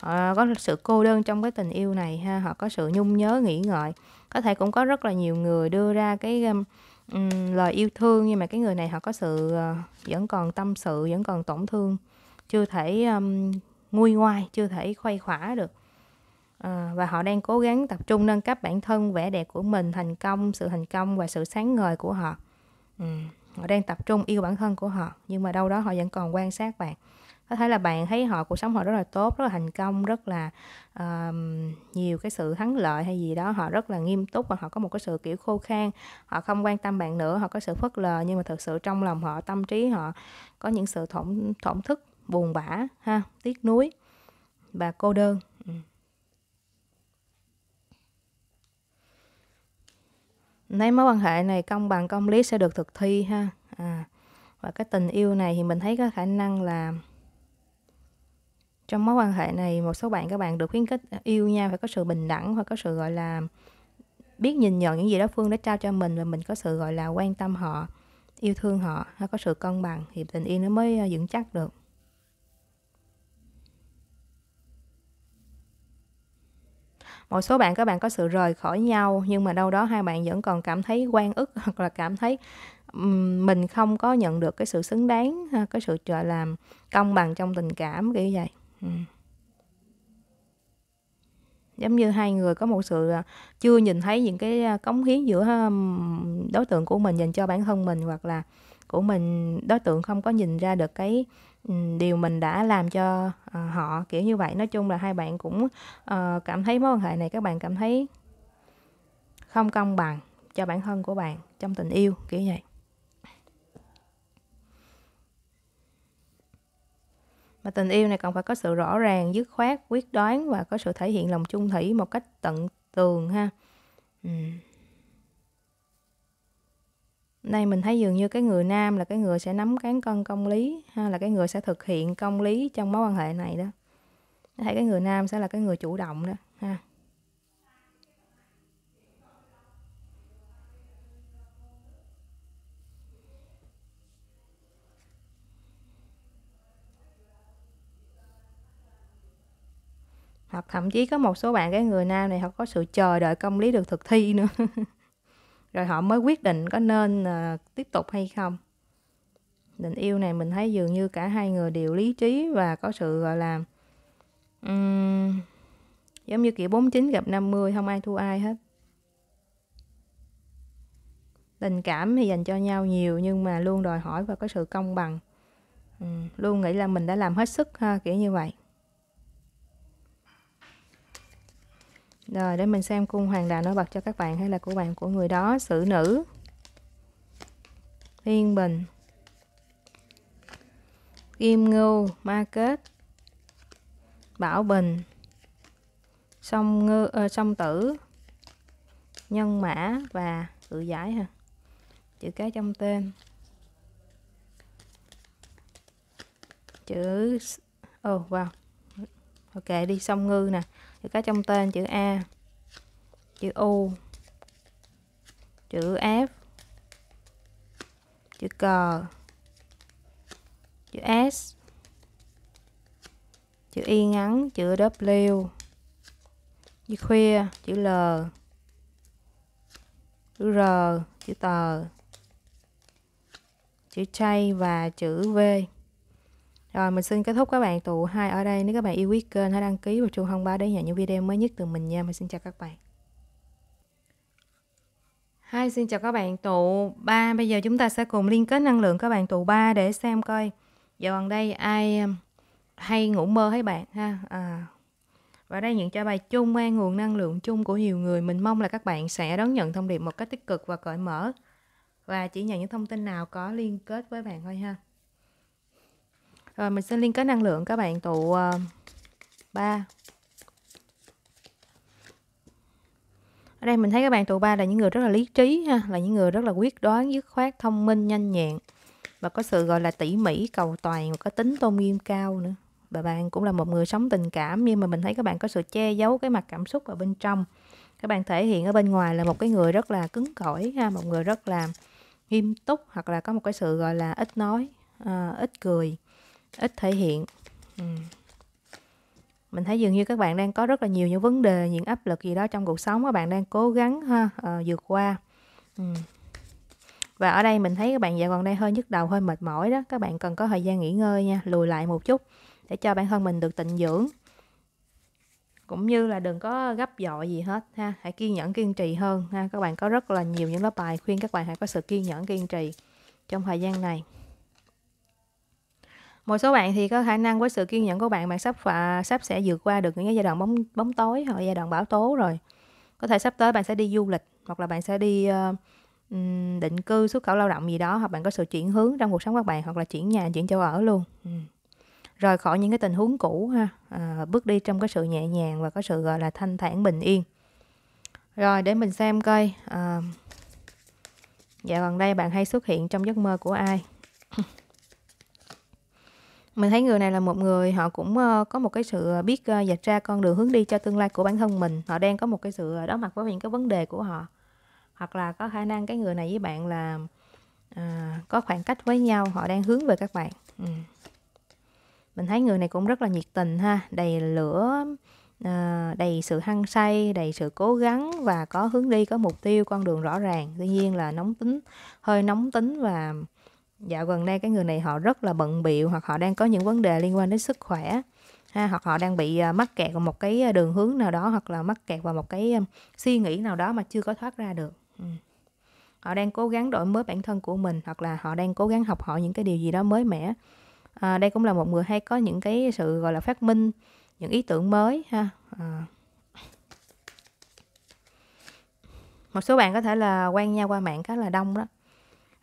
họ ờ, có sự cô đơn trong cái tình yêu này ha họ có sự nhung nhớ nghĩ ngợi có thể cũng có rất là nhiều người đưa ra cái um, lời yêu thương nhưng mà cái người này họ có sự uh, vẫn còn tâm sự vẫn còn tổn thương chưa thể um, nguôi ngoai chưa thể khuây khỏa được à, và họ đang cố gắng tập trung nâng cấp bản thân vẻ đẹp của mình thành công sự thành công và sự sáng ngời của họ ừ. họ đang tập trung yêu bản thân của họ nhưng mà đâu đó họ vẫn còn quan sát bạn có thể là bạn thấy họ cuộc sống họ rất là tốt rất là thành công rất là uh, nhiều cái sự thắng lợi hay gì đó họ rất là nghiêm túc và họ có một cái sự kiểu khô khan họ không quan tâm bạn nữa họ có sự phớt lờ nhưng mà thực sự trong lòng họ tâm trí họ có những sự thổn thổn thức buồn bã ha tiếc nuối và cô đơn ừ. Nếu mối quan hệ này công bằng công lý sẽ được thực thi ha à, và cái tình yêu này thì mình thấy có khả năng là trong mối quan hệ này một số bạn các bạn được khuyến khích à, yêu nhau phải có sự bình đẳng và có sự gọi là biết nhìn nhận những gì đó phương đã trao cho mình và mình có sự gọi là quan tâm họ yêu thương họ hay có sự cân bằng thì tình yêu nó mới à, vững chắc được một số bạn các bạn có sự rời khỏi nhau nhưng mà đâu đó hai bạn vẫn còn cảm thấy quan ức hoặc là cảm thấy mình không có nhận được cái sự xứng đáng à, cái sự gọi là công bằng trong tình cảm kiểu vậy Ừ. Giống như hai người có một sự à, chưa nhìn thấy những cái à, cống hiến giữa à, đối tượng của mình dành cho bản thân mình hoặc là của mình đối tượng không có nhìn ra được cái điều mình đã làm cho họ kiểu như vậy nói chung là hai bạn cũng ờ, cảm thấy mối quan hệ này các bạn cảm thấy không công bằng cho bản thân của bạn trong tình yêu kiểu vậy Mà tình yêu này còn phải có sự rõ ràng, dứt khoát, quyết đoán và có sự thể hiện lòng chung thủy một cách tận tường ha. Ừ. Đây mình thấy dường như cái người nam là cái người sẽ nắm cán cân công lý ha, là cái người sẽ thực hiện công lý trong mối quan hệ này đó. Thấy cái người nam sẽ là cái người chủ động đó ha. hoặc thậm chí có một số bạn cái người nam này họ có sự chờ đợi công lý được thực thi nữa [LAUGHS] rồi họ mới quyết định có nên uh, tiếp tục hay không tình yêu này mình thấy dường như cả hai người đều lý trí và có sự gọi là um, giống như kiểu 49 gặp 50 không ai thua ai hết tình cảm thì dành cho nhau nhiều nhưng mà luôn đòi hỏi và có sự công bằng um, luôn nghĩ là mình đã làm hết sức ha kiểu như vậy Rồi để mình xem cung hoàng đạo nổi bật cho các bạn hay là của bạn của người đó, xử nữ. Thiên bình. Kim ngưu, ma kết. Bảo bình. Song ngư uh, song tử. Nhân mã và tự giải ha. Chữ cái trong tên. Chữ oh wow. Ok đi song ngư nè thì có trong tên chữ A chữ U chữ F chữ c, chữ S chữ Y ngắn chữ W chữ khuya chữ L chữ R chữ t, chữ chay và chữ V rồi mình xin kết thúc các bạn tụ hai ở đây. Nếu các bạn yêu quý kênh hãy đăng ký và chuông thông báo để nhận những video mới nhất từ mình nha. Mình xin chào các bạn. hai xin chào các bạn tụ 3. Bây giờ chúng ta sẽ cùng liên kết năng lượng các bạn tụ 3 để xem coi giờ gần đây ai um, hay ngủ mơ thấy bạn ha. À, và đây những trả bài chung mang nguồn năng lượng chung của nhiều người. Mình mong là các bạn sẽ đón nhận thông điệp một cách tích cực và cởi mở. Và chỉ nhận những thông tin nào có liên kết với bạn thôi ha. Rồi mình sẽ liên kết năng lượng các bạn tụ uh, ờ, 3. Ở đây mình thấy các bạn tụ 3 là những người rất là lý trí ha, là những người rất là quyết đoán, dứt khoát, thông minh, nhanh nhẹn và có sự gọi là tỉ mỉ, cầu toàn, và có tính tôn nghiêm cao nữa. Và bạn cũng là một người sống tình cảm nhưng mà mình thấy các bạn có sự che giấu cái mặt cảm xúc ở bên trong. Các bạn thể hiện ở bên ngoài là một cái người rất là cứng cỏi ha, một người rất là nghiêm túc hoặc là có một cái sự gọi là ít nói, à, ít cười ít thể hiện ừ. mình thấy dường như các bạn đang có rất là nhiều những vấn đề những áp lực gì đó trong cuộc sống các bạn đang cố gắng ha à, vượt qua ừ. và ở đây mình thấy các bạn dạo gần đây hơi nhức đầu hơi mệt mỏi đó các bạn cần có thời gian nghỉ ngơi nha lùi lại một chút để cho bản thân mình được tịnh dưỡng cũng như là đừng có gấp dội gì hết ha hãy kiên nhẫn kiên trì hơn ha các bạn có rất là nhiều những lớp bài khuyên các bạn hãy có sự kiên nhẫn kiên trì trong thời gian này một số bạn thì có khả năng với sự kiên nhẫn của bạn bạn sắp và sắp sẽ vượt qua được những cái giai đoạn bóng bóng tối hoặc giai đoạn bão tố rồi có thể sắp tới bạn sẽ đi du lịch hoặc là bạn sẽ đi uh, định cư xuất khẩu lao động gì đó hoặc bạn có sự chuyển hướng trong cuộc sống của bạn hoặc là chuyển nhà chuyển chỗ ở luôn ừ. rời khỏi những cái tình huống cũ ha à, bước đi trong cái sự nhẹ nhàng và có sự gọi là thanh thản bình yên rồi để mình xem coi à, dạo gần đây bạn hay xuất hiện trong giấc mơ của ai [LAUGHS] mình thấy người này là một người họ cũng ờ, có một cái sự ờ, biết dạch ờ, ra con đường hướng đi cho tương lai của bản thân mình họ đang có một cái sự đối mặt với những cái vấn đề của họ hoặc là có khả năng cái người này với bạn là à, có khoảng cách với nhau họ đang hướng về các bạn ừ. mình thấy người này cũng rất là nhiệt tình ha đầy lửa à, đầy sự hăng say đầy sự cố gắng và có hướng đi có mục tiêu con đường rõ ràng tuy nhiên là nóng tính hơi nóng tính và dạo gần đây cái người này họ rất là bận bịu hoặc họ đang có những vấn đề liên quan đến sức khỏe ha, hoặc họ đang bị à, mắc kẹt vào một cái à, đường hướng nào đó hoặc là mắc kẹt vào một cái à, suy nghĩ nào đó mà chưa có thoát ra được ừ. họ đang cố gắng đổi mới bản thân của mình hoặc là họ đang cố gắng học hỏi những cái điều gì đó mới mẻ à, đây cũng là một người hay có những cái sự gọi là phát minh những ý tưởng mới ha à. một số bạn có thể là quen nhau qua mạng khá là đông đó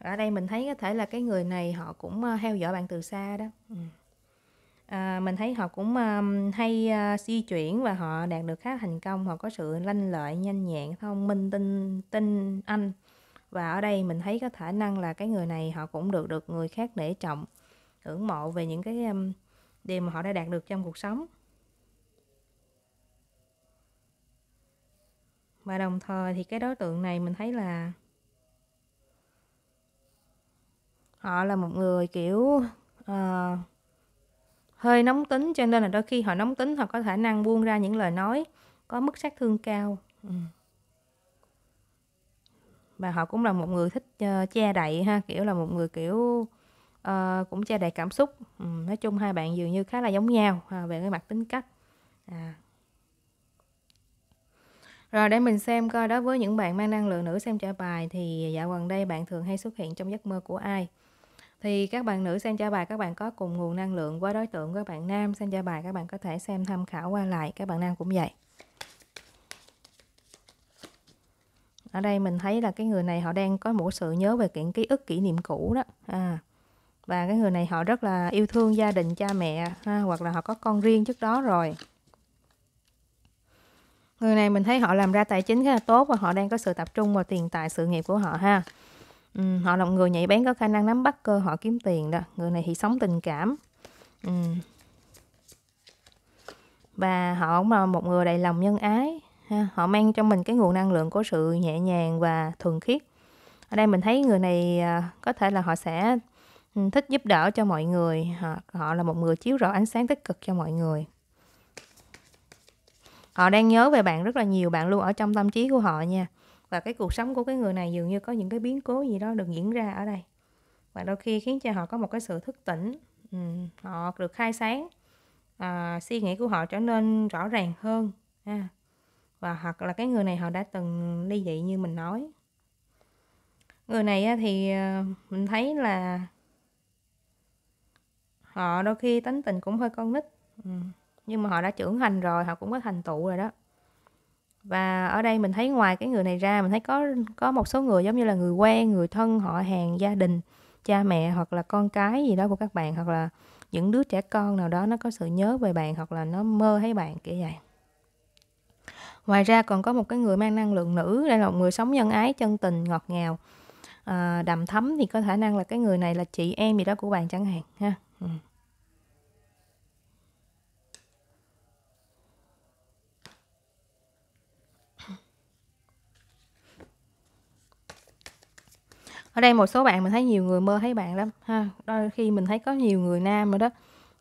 ở đây mình thấy có thể là cái người này họ cũng theo ờ, dõi bạn từ xa đó ừ. à, mình thấy họ cũng um, hay uh, di chuyển và họ đạt được khá thành công họ có sự lanh lợi nhanh nhẹn thông minh tinh tinh anh và ở đây mình thấy có khả năng là cái người này họ cũng được được người khác nể trọng ưỡng mộ về những cái um, điều mà họ đã đạt được trong cuộc sống và đồng thời thì cái đối tượng này mình thấy là họ là một người kiểu uh, hơi nóng tính cho nên là đôi khi họ nóng tính họ có khả năng buông ra những lời nói có mức sát thương cao ừ. và họ cũng là một người thích uh, che đậy ha kiểu là một người kiểu uh, cũng che đậy cảm xúc ừ. nói chung hai bạn dường như khá là giống nhau ha, à, về cái mặt tính cách à. Rồi để mình xem coi đối với những bạn mang năng lượng nữ xem trả bài thì dạo gần đây bạn thường hay xuất hiện trong giấc mơ của ai? thì các bạn nữ xem trả bài các bạn có cùng nguồn năng lượng với đối tượng các bạn nam xem trả bài các bạn có thể xem tham khảo qua lại các bạn nam cũng vậy ở đây mình thấy là cái người này họ đang có một sự nhớ về kiện ký ức kỷ niệm cũ đó à và cái người này họ rất là yêu thương gia đình cha mẹ ha, hoặc là họ có con riêng trước đó rồi người này mình thấy họ làm ra tài chính khá là tốt và họ đang có sự tập trung vào tiền tài sự nghiệp của họ ha Ừ, họ là người nhạy bén có khả năng nắm bắt cơ hội kiếm tiền đó. Người này thì sống tình cảm. Ừm. Và họ cũng là một người đầy lòng nhân ái ha. Họ mang trong mình cái nguồn năng lượng của sự nhẹ nhàng và thuần khiết. Ở đây mình thấy người này à, có thể là họ sẽ ừ, thích giúp đỡ cho mọi người, họ, họ là một người chiếu rọi ánh sáng tích cực cho mọi người. Họ đang nhớ về bạn rất là nhiều, bạn luôn ở trong tâm trí của họ nha và cái cuộc sống của cái người này dường như có những cái biến cố gì đó được diễn ra ở đây và đôi khi khiến cho họ có một cái sự thức tỉnh ừ, họ được khai sáng à, suy nghĩ của họ trở nên rõ ràng hơn à, và hoặc là cái người này họ đã từng ly dị như mình nói người này thì ờ, mình thấy là họ đôi khi tính tình cũng hơi con nít ừ. nhưng mà họ đã trưởng thành rồi họ cũng có thành tựu rồi đó và ở đây mình thấy ngoài cái người này ra mình thấy có có một số người giống như là người quen người thân họ hàng gia đình cha mẹ hoặc là con cái gì đó của các bạn hoặc là những đứa trẻ con nào đó nó có sự nhớ về bạn hoặc là nó mơ thấy bạn kiểu vậy ngoài ra còn có một cái người mang năng lượng nữ đây là một người sống nhân ái chân tình ngọt ngào à, đầm thấm thì có khả năng là cái người này là chị em gì đó của bạn chẳng hạn ha ừ. ở đây một số bạn mình thấy nhiều người mơ thấy bạn lắm ha đôi khi mình thấy có nhiều người nam rồi đó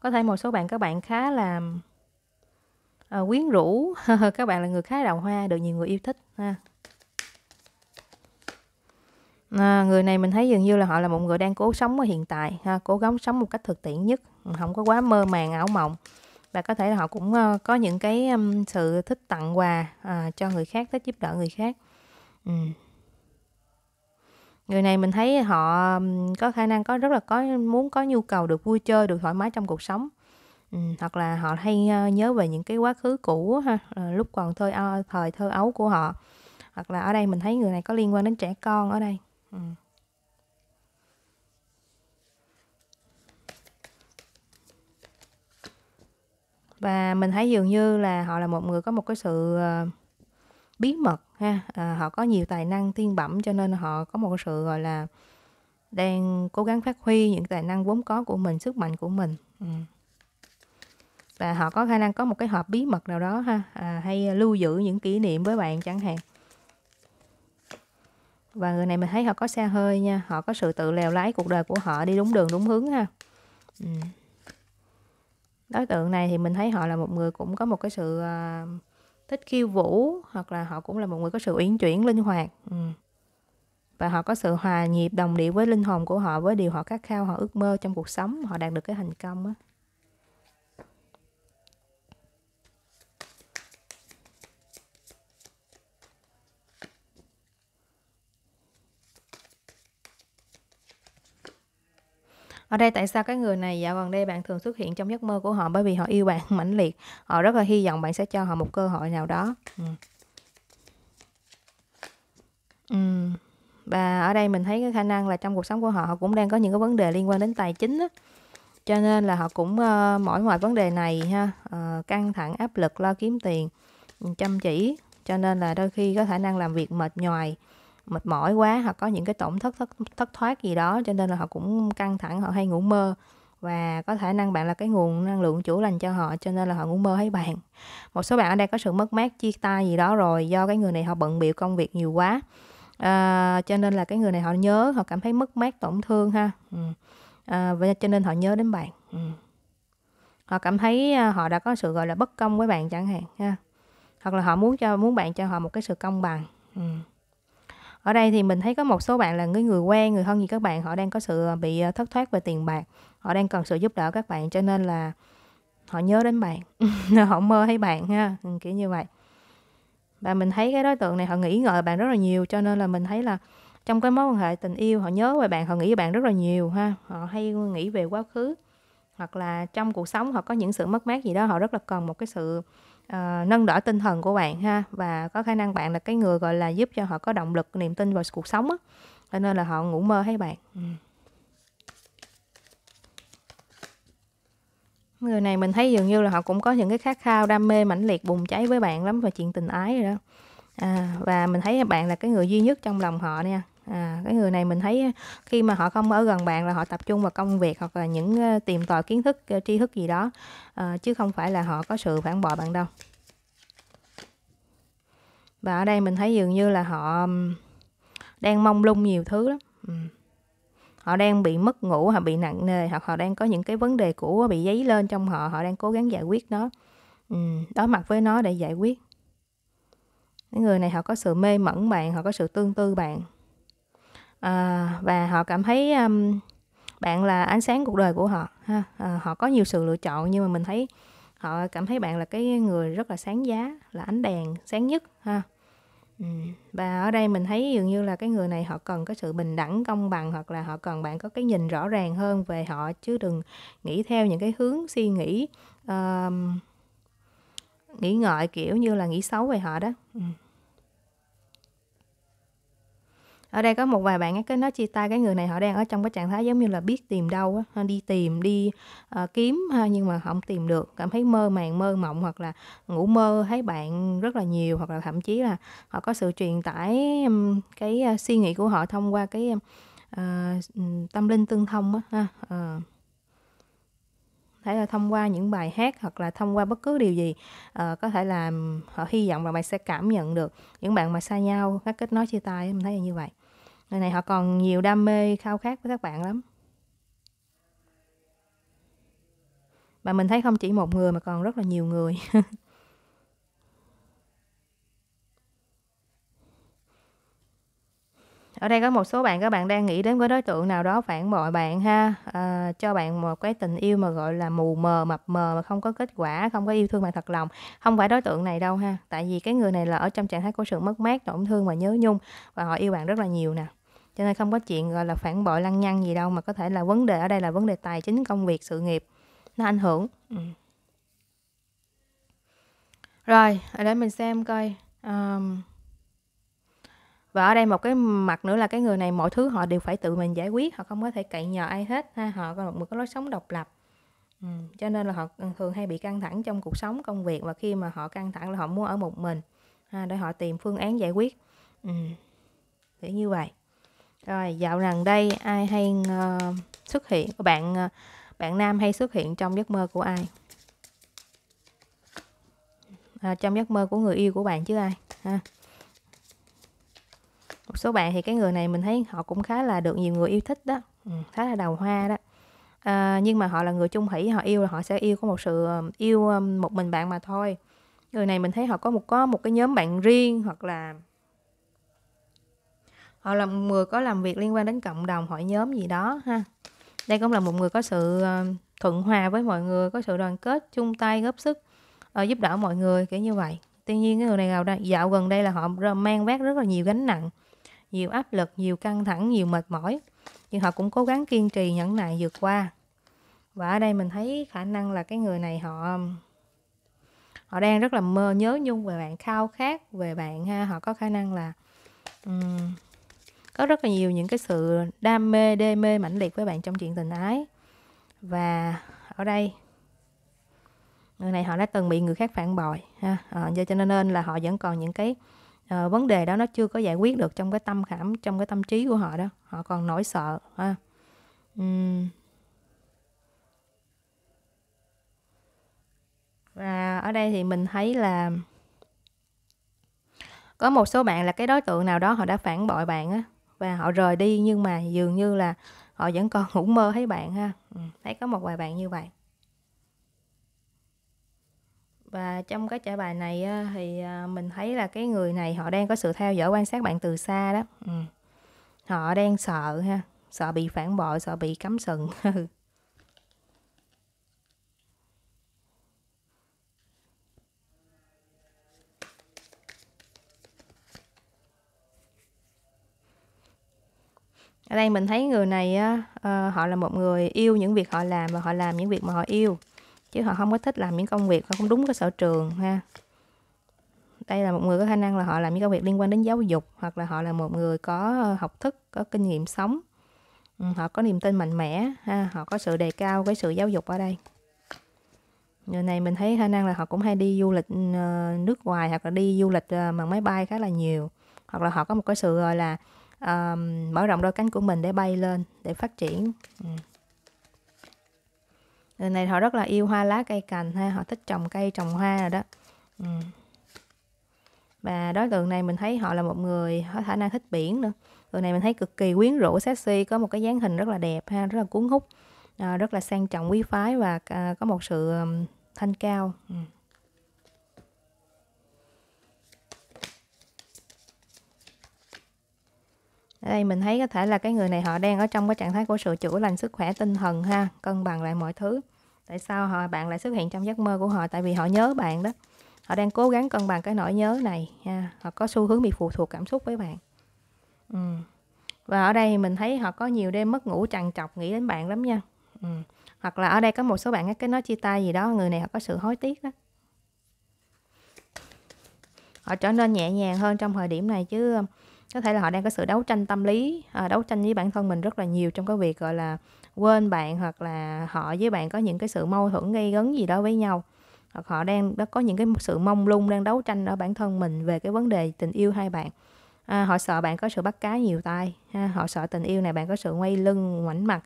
có thể một số bạn các bạn khá là à, quyến rũ [LAUGHS] các bạn là người khá đào hoa được nhiều người yêu thích ha à, người này mình thấy dường như là họ là một người đang cố sống ở hiện tại ha cố gắng sống một cách thực tiễn nhất không có quá mơ màng ảo mộng và có thể là họ cũng ờ, có những cái sự thích tặng quà uh, cho người khác thích giúp đỡ người khác ừ người này mình thấy họ có khả năng có rất là có muốn có nhu cầu được vui chơi được thoải mái trong cuộc sống ừ, hoặc là họ hay ờ, nhớ về những cái quá khứ cũ ha ờ, lúc còn thơ ờ, thời thơ ấu của họ hoặc là ở đây mình thấy người này có liên quan đến trẻ con ở đây ừ. và mình thấy dường như là họ là một người có một cái sự bí mật ha à, họ có nhiều tài năng thiên bẩm cho nên họ có một sự gọi là đang cố gắng phát huy những tài năng vốn có của mình sức mạnh của mình ừ. và họ có khả năng có một cái hộp bí mật nào đó ha à, hay lưu giữ những kỷ niệm với bạn chẳng hạn và người này mình thấy họ có xa hơi nha họ có sự tự lèo lái cuộc đời của họ đi đúng đường đúng hướng ha ừ. đối tượng này thì mình thấy họ là một người cũng có một cái sự uh, thích khiêu vũ hoặc là họ cũng là một người có sự uyển chuyển linh hoạt ừ. và họ có sự hòa nhịp đồng điệu với linh hồn của họ với điều họ khát khao họ ước mơ trong cuộc sống họ đạt được cái thành công á Ở đây tại sao cái người này dạo gần đây bạn thường xuất hiện trong giấc mơ của họ bởi vì họ yêu bạn [LAUGHS] mãnh liệt. Họ rất là hy vọng bạn sẽ cho họ một cơ hội nào đó. Ừ. Ừ. Và ở đây mình thấy cái khả năng là trong cuộc sống của họ họ cũng đang có những cái vấn đề liên quan đến tài chính á. Cho nên là họ cũng uh, mỏi mệt vấn đề này ha, uh, căng thẳng, áp lực lo kiếm tiền, ừ, chăm chỉ, cho nên là đôi khi có khả năng làm việc mệt nhoài mệt mỏi quá hoặc có những cái tổn thất thất thất thoát gì đó cho nên là họ cũng căng thẳng họ hay ngủ mơ và có thể năng bạn là cái nguồn năng lượng chữa lành cho họ cho nên là họ ngủ mơ thấy bạn một số bạn ở đây có sự mất mát chia tay gì đó rồi do cái người này họ bận bịu công việc nhiều quá à, cho nên là cái người này họ nhớ họ cảm thấy mất mát tổn thương ha ừ. à, và cho nên họ nhớ đến bạn ừ. họ cảm thấy ờ, họ đã có sự gọi là bất công với bạn chẳng hạn ha hoặc là họ muốn cho muốn bạn cho họ một cái sự công bằng ừ ở đây thì mình thấy có một số bạn là người người quen người thân gì các bạn họ đang có sự à, bị à, thất thoát về tiền bạc họ đang cần sự giúp đỡ các bạn cho nên là họ nhớ đến bạn [LAUGHS] họ mơ thấy bạn ha ừ, kiểu như vậy và mình thấy cái đối tượng này họ nghĩ ngợi bạn rất là nhiều cho nên là mình thấy là trong cái mối quan hệ tình yêu họ nhớ về bạn họ nghĩ về bạn rất là nhiều ha họ hay nghĩ về quá khứ hoặc là trong cuộc sống họ có những sự mất mát gì đó họ rất là cần một cái sự uh, nâng đỡ tinh thần của bạn ha và có khả năng bạn là cái người gọi là giúp cho họ có động lực niềm tin vào cuộc sống á cho nên là họ ngủ mơ thấy bạn ừ. người này mình thấy dường như là họ cũng có những cái khát khao đam mê mãnh liệt bùng cháy với bạn lắm và chuyện tình ái rồi đó à, và mình thấy bạn là cái người duy nhất trong lòng họ nha à, cái người này mình thấy khi mà họ không ở gần bạn là họ tập trung vào công việc hoặc là những tìm tòi kiến thức ờ, tri thức gì đó à, chứ không phải là họ có sự phản bội bạn đâu và ở đây mình thấy dường như là họ đang mong lung nhiều thứ lắm ừ. họ đang bị mất ngủ hoặc bị nặng nề hoặc họ đang có những cái vấn đề cũ bị dấy lên trong họ họ đang cố gắng giải quyết nó ừ. đối mặt với nó để giải quyết những người này họ có sự mê mẩn bạn họ có sự tương tư bạn à, và họ cảm thấy um, bạn là ánh sáng cuộc đời của họ ha à, họ có nhiều sự lựa chọn nhưng mà mình thấy họ cảm thấy bạn là cái người rất là sáng giá là ánh đèn sáng nhất ha ừ. và ở đây mình thấy dường như là cái người này họ cần cái sự bình đẳng công bằng hoặc là họ cần bạn có cái nhìn rõ ràng hơn về họ chứ đừng nghĩ theo những cái hướng suy nghĩ uh, nghĩ ngợi kiểu như là nghĩ xấu về họ đó ừ. ở đây có một vài bạn cái nói chia tay cái người này họ đang ở trong cái trạng thái giống như là biết tìm đâu á đi tìm đi uh, kiếm ha nhưng mà không tìm được cảm thấy mơ màng mơ mộng hoặc là ngủ mơ thấy bạn rất là nhiều hoặc là thậm chí là họ có sự truyền tải cái uh, suy nghĩ của họ thông qua cái uh, tâm linh tương thông á ha uh, thể là thông qua những bài hát hoặc là thông qua bất cứ điều gì uh, có thể là họ hy vọng là bạn sẽ cảm nhận được những bạn mà xa nhau các kết nối chia tay mình thấy là như vậy người này họ còn nhiều đam mê khao khát với các bạn lắm và mình thấy không chỉ một người mà còn rất là nhiều người [LAUGHS] ở đây có một số bạn các bạn đang nghĩ đến cái đối tượng nào đó phản bội bạn ha à, cho bạn một cái tình yêu mà gọi là mù mờ mập mờ mà không có kết quả không có yêu thương bạn thật lòng không phải đối tượng này đâu ha tại vì cái người này là ở trong trạng thái của sự mất mát tổn thương và nhớ nhung và họ yêu bạn rất là nhiều nè cho nên không có chuyện gọi là phản bội lăng nhăng gì đâu mà có thể là vấn đề ở đây là vấn đề tài chính công việc sự nghiệp nó ảnh hưởng ừ. rồi ở đây mình xem coi um, và ở đây một cái mặt nữa là cái người này mọi thứ họ đều phải tự mình giải quyết họ không có thể cậy nhờ ai hết ha họ có một cái lối sống độc lập ừ. cho nên là họ ừ, thường hay bị căng thẳng trong cuộc sống công việc và khi mà họ căng thẳng là họ muốn ở một mình ha, để họ tìm phương án giải quyết ừ. như vậy rồi dạo gần đây ai hay uh, xuất hiện bạn uh, bạn nam hay xuất hiện trong giấc mơ của ai à, trong giấc mơ của người yêu của bạn chứ ai ha một số bạn thì cái người này mình thấy họ cũng khá là được nhiều người yêu thích đó ừ, khá là đầu hoa đó à, nhưng mà họ là người chung thủy họ yêu là họ sẽ yêu có một sự um, yêu um, một mình bạn mà thôi người này mình thấy họ có một có một cái nhóm bạn riêng hoặc là họ là một người có làm việc liên quan đến cộng đồng hội nhóm gì đó ha đây cũng là một người có sự um, thuận hòa với mọi người có sự đoàn kết chung tay góp sức uh, giúp đỡ mọi người kiểu như vậy tuy nhiên cái người này dạo gần đây là họ mang vác rất là nhiều gánh nặng nhiều áp lực, nhiều căng thẳng, nhiều mệt mỏi. Nhưng họ cũng cố gắng kiên trì nhẫn nại vượt qua. Và ở đây mình thấy khả năng là cái người này họ họ đang rất là mơ nhớ nhung về bạn, khao khát về bạn ha, họ có khả năng là um, có rất là nhiều những cái sự đam mê, đê mê mãnh liệt với bạn trong chuyện tình ái. Và ở đây người này họ đã từng bị người khác phản bội ha à, do cho nên, nên là họ vẫn còn những cái uh, vấn đề đó nó chưa có giải quyết được trong cái tâm khảm trong cái tâm trí của họ đó họ còn nỗi sợ ha uhm. và ở đây thì mình thấy là có một số bạn là cái đối tượng nào đó họ đã phản bội bạn á và họ rời đi nhưng mà dường như là họ vẫn còn ngủ mơ thấy bạn ha thấy có một vài bạn như vậy và trong cái trả bài này thì à, mình thấy là cái người này họ đang có sự theo dõi quan sát bạn từ xa đó ừ. họ đang sợ ha sợ bị phản bội sợ bị cấm sừng [LAUGHS] ừ. ở đây mình thấy người này uh, họ là một người yêu những việc họ làm và họ làm những việc mà họ yêu chứ họ không có thích làm những công việc không đúng cái sở trường ha đây là một người có khả năng là họ làm những công việc liên quan đến giáo dục hoặc là họ là một người có ờ, học thức có kinh nghiệm sống ừ, họ có niềm tin mạnh mẽ ha họ có sự đề cao cái sự giáo dục ở đây người này mình thấy khả năng là họ cũng hay đi du lịch ừ, ờ, nước ngoài hoặc là đi du lịch ờ, bằng máy bay khá là nhiều hoặc là họ có một cái sự gọi là uh, mở rộng đôi cánh của mình để bay lên để phát triển ừ người này họ rất là yêu hoa lá cây cành ha họ thích trồng cây trồng hoa rồi đó ừ. và đối tượng này mình thấy họ là một người có khả năng thích biển nữa người này mình thấy cực kỳ quyến rũ sexy có một cái dáng hình rất là đẹp ha rất là cuốn hút à, rất là sang trọng quý phái và à, có một sự thanh cao ừ. đây mình thấy có thể là cái người này họ đang ở trong cái trạng thái của sự chữa lành sức khỏe tinh thần ha cân bằng lại mọi thứ tại sao họ bạn lại xuất hiện trong giấc mơ của họ tại vì họ nhớ bạn đó họ đang cố gắng cân bằng cái nỗi nhớ này ha họ có xu hướng bị phụ thuộc cảm xúc với bạn ừ. và ở đây mình thấy họ có nhiều đêm mất ngủ trằn trọc nghĩ đến bạn lắm nha ừ. hoặc là ở đây có một số bạn cái nói chia tay gì đó người này họ có sự hối tiếc đó họ trở nên nhẹ nhàng hơn trong thời điểm này chứ có thể là họ đang có sự đấu tranh tâm lý à, đấu tranh với bản thân mình rất là nhiều trong cái việc gọi là quên bạn hoặc là họ với bạn có những cái sự mâu thuẫn gây gấn gì đó với nhau hoặc họ đang có những cái sự mong lung đang đấu tranh ở bản thân mình về cái vấn đề tình yêu hai bạn à, họ sợ bạn có sự bắt cá nhiều tay ha, họ sợ tình yêu này bạn có sự quay lưng ngoảnh mặt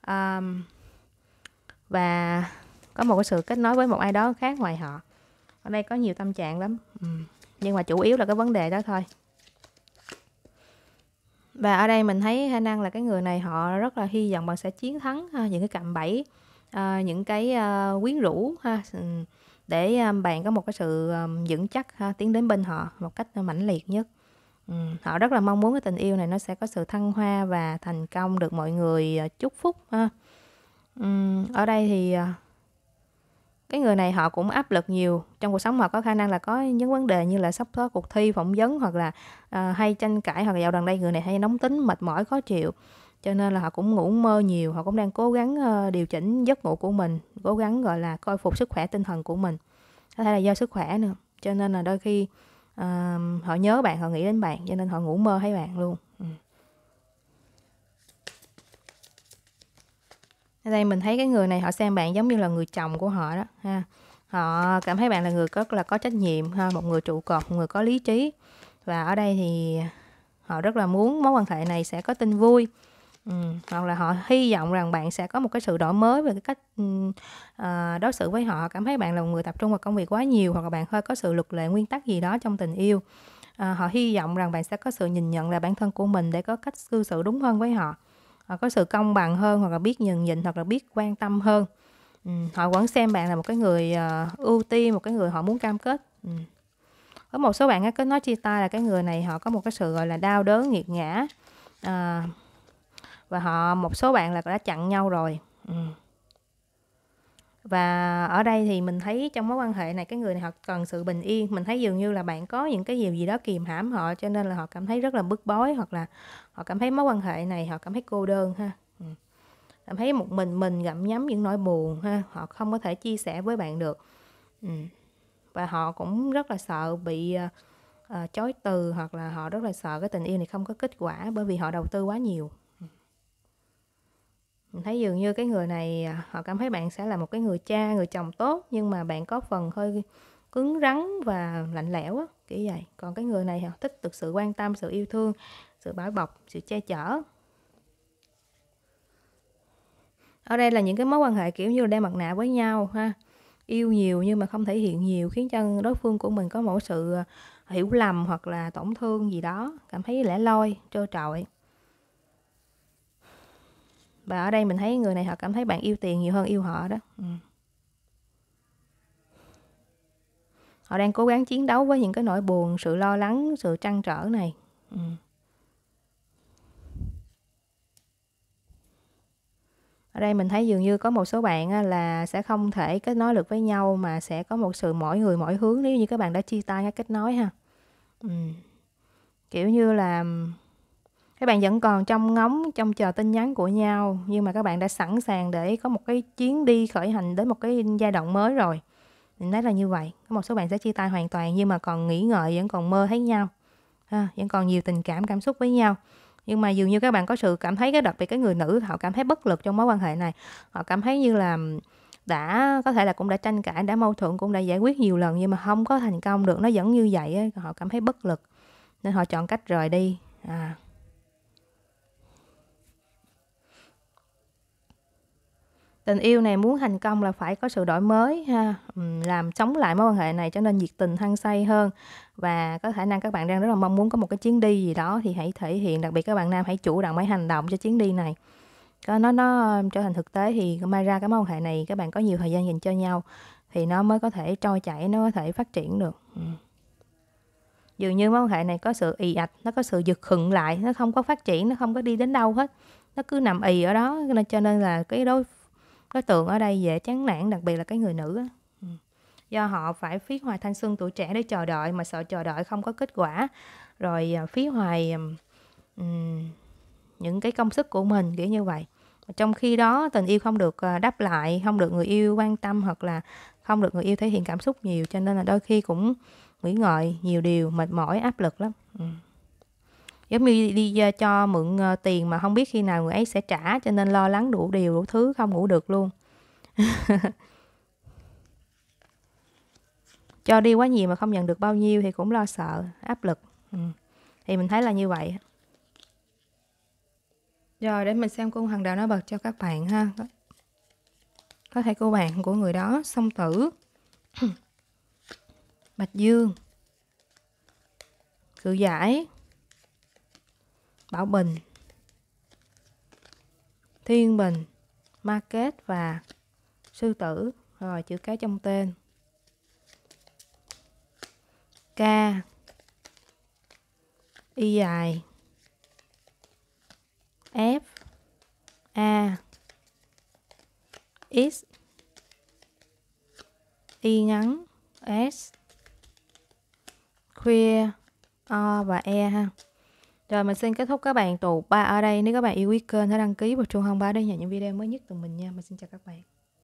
à, và có một cái sự kết nối với một ai đó khác ngoài họ ở đây có nhiều tâm trạng lắm ừ. nhưng mà chủ yếu là cái vấn đề đó thôi và ở đây mình thấy khả năng là cái người này họ rất là hy vọng bạn sẽ chiến thắng ha, những cái cạm bẫy, à, những cái à, quyến rũ ha ừ, để à, bạn có một cái sự à, vững chắc ha, tiến đến bên họ một cách mãnh liệt nhất. Ừ, họ rất là mong muốn cái tình yêu này nó sẽ có sự thăng hoa và thành công được mọi người chúc phúc ha. Ừ, ở đây thì cái người này họ cũng áp lực nhiều trong cuộc sống họ có khả năng là có những vấn đề như là sắp có cuộc thi phỏng vấn hoặc là uh, hay tranh cãi hoặc là dạo gần đây người này hay nóng tính mệt mỏi khó chịu cho nên là họ cũng ngủ mơ nhiều họ cũng đang cố gắng uh, điều chỉnh giấc ngủ của mình cố gắng gọi là coi phục sức khỏe tinh thần của mình có thể là do sức khỏe nữa cho nên là đôi khi uh, họ nhớ bạn họ nghĩ đến bạn cho nên họ ngủ mơ thấy bạn luôn ừ. ở đây mình thấy cái người này họ xem bạn giống như là người chồng của họ đó ha họ cảm thấy bạn là người rất là có trách nhiệm ha một người trụ cột một người có lý trí và ở đây thì họ rất là muốn mối quan hệ này sẽ có tin vui ừ, hoặc là họ hy vọng rằng bạn sẽ có một cái sự đổi mới về cái cách uh, đối xử với họ cảm thấy bạn là một người tập trung vào công việc quá nhiều hoặc là bạn hơi có sự luật lệ nguyên tắc gì đó trong tình yêu uh, họ hy vọng rằng bạn sẽ có sự nhìn nhận là bản thân của mình để có cách cư xử đúng hơn với họ họ có sự công bằng hơn hoặc là biết nhận nhịn hoặc là biết quan tâm hơn ừ, họ vẫn xem bạn là một cái người uh, ưu tiên một cái người họ muốn cam kết ừ. có một số bạn á, cứ nói chia tay là cái người này họ có một cái sự gọi là đau đớn nghiệt ngã à, và họ một số bạn là đã chặn nhau rồi ừ và ở đây thì mình thấy trong mối quan hệ này cái người này họ cần sự bình yên mình thấy dường như là bạn có những cái điều gì đó kìm hãm họ cho nên là họ cảm thấy rất là bức bối hoặc là họ cảm thấy mối quan hệ này họ cảm thấy cô đơn ha ừ. cảm thấy một mình mình gặm nhấm những nỗi buồn ha họ không có thể chia sẻ với bạn được ừ. và họ cũng rất là sợ bị uh, chối từ hoặc là họ rất là sợ cái tình yêu này không có kết quả bởi vì họ đầu tư quá nhiều thấy dường như cái người này à, họ cảm thấy bạn sẽ là một cái người cha người chồng tốt nhưng mà bạn có phần hơi cứng rắn và lạnh lẽo á kiểu vậy còn cái người này họ thích được sự quan tâm sự yêu thương sự bảo bọc sự che chở ở đây là những cái mối quan hệ kiểu như đeo mặt nạ với nhau ha yêu nhiều nhưng mà không thể hiện nhiều khiến cho đối phương của mình có một sự à, hiểu lầm hoặc là tổn thương gì đó cảm thấy lẻ loi trơ trọi và ở đây mình thấy người này họ cảm thấy bạn yêu tiền nhiều hơn yêu họ đó ừ. họ đang cố gắng chiến đấu với những cái nỗi buồn sự lo lắng sự trăn trở này ừ. ở đây mình thấy dường như có một số bạn là sẽ không thể kết nối được với nhau mà sẽ có một sự mỗi người mỗi hướng nếu như các bạn đã chia tay cái kết nối ha ừ. kiểu như là các bạn vẫn còn trong ngóng trong chờ tin nhắn của nhau nhưng mà các bạn đã sẵn sàng để có một cái chuyến đi khởi hành đến một cái giai đoạn mới rồi mình nói là như vậy có một số bạn sẽ chia tay hoàn toàn nhưng mà còn nghĩ ngợi vẫn còn mơ thấy nhau ha, vẫn còn nhiều tình cảm cảm xúc với nhau nhưng mà dường như các bạn có sự cảm thấy cái đặc biệt cái người nữ họ cảm thấy bất lực trong mối quan hệ này họ cảm thấy như là đã có thể là cũng đã tranh cãi đã mâu thuẫn cũng đã giải quyết nhiều lần nhưng mà không có thành công được nó vẫn như vậy ấy. họ cảm thấy bất lực nên họ chọn cách rời đi à tình yêu này muốn thành công là phải có sự đổi mới ha làm sống lại mối quan hệ này cho nên nhiệt tình hăng say hơn và có khả năng các bạn đang rất là mong muốn có một cái chuyến đi gì đó thì hãy thể hiện đặc biệt các bạn nam hãy chủ động hãy hành động cho chuyến đi này nó nó trở thành thực tế thì mai ra cái mối quan hệ này các bạn có nhiều thời gian dành cho nhau thì nó mới có thể trôi chảy nó có thể phát triển được dường như mối quan hệ này có sự ì ạch nó có sự giật khựng lại nó không có phát triển nó không có đi đến đâu hết nó cứ nằm ì ở đó cho nên là cái đối đối tượng ở đây dễ chán nản đặc biệt là cái người nữ á ừ. do họ phải phí hoài thanh xuân tuổi trẻ để chờ đợi mà sợ chờ đợi không có kết quả rồi à, phí hoài um, những cái công sức của mình kiểu như vậy trong khi đó tình yêu không được à, đáp lại không được người yêu quan tâm hoặc là không được người yêu thể hiện cảm xúc nhiều cho nên là đôi khi cũng nghĩ ngợi nhiều điều mệt mỏi áp lực lắm ừ giống như đi ờ, cho mượn ờ, tiền mà không biết khi nào người ấy sẽ trả cho nên lo lắng đủ điều đủ thứ không ngủ được luôn [LAUGHS] cho đi quá nhiều mà không nhận được bao nhiêu thì cũng lo sợ áp lực ừ. thì mình thấy là như vậy rồi để mình xem cung hoàng đạo nó bật cho các bạn ha có thể cô bạn của người đó song tử [CLEARS THROAT] bạch dương cự giải Bảo Bình Thiên Bình Market và Sư Tử rồi chữ cái trong tên K Y dài F A X Y ngắn S Queer O và E ha rồi mình xin kết thúc các bạn tụ 3 ở đây. Nếu các bạn yêu quý kênh hãy đăng ký và chuông thông báo để nhận những video mới nhất từ mình nha. Mình xin chào các bạn.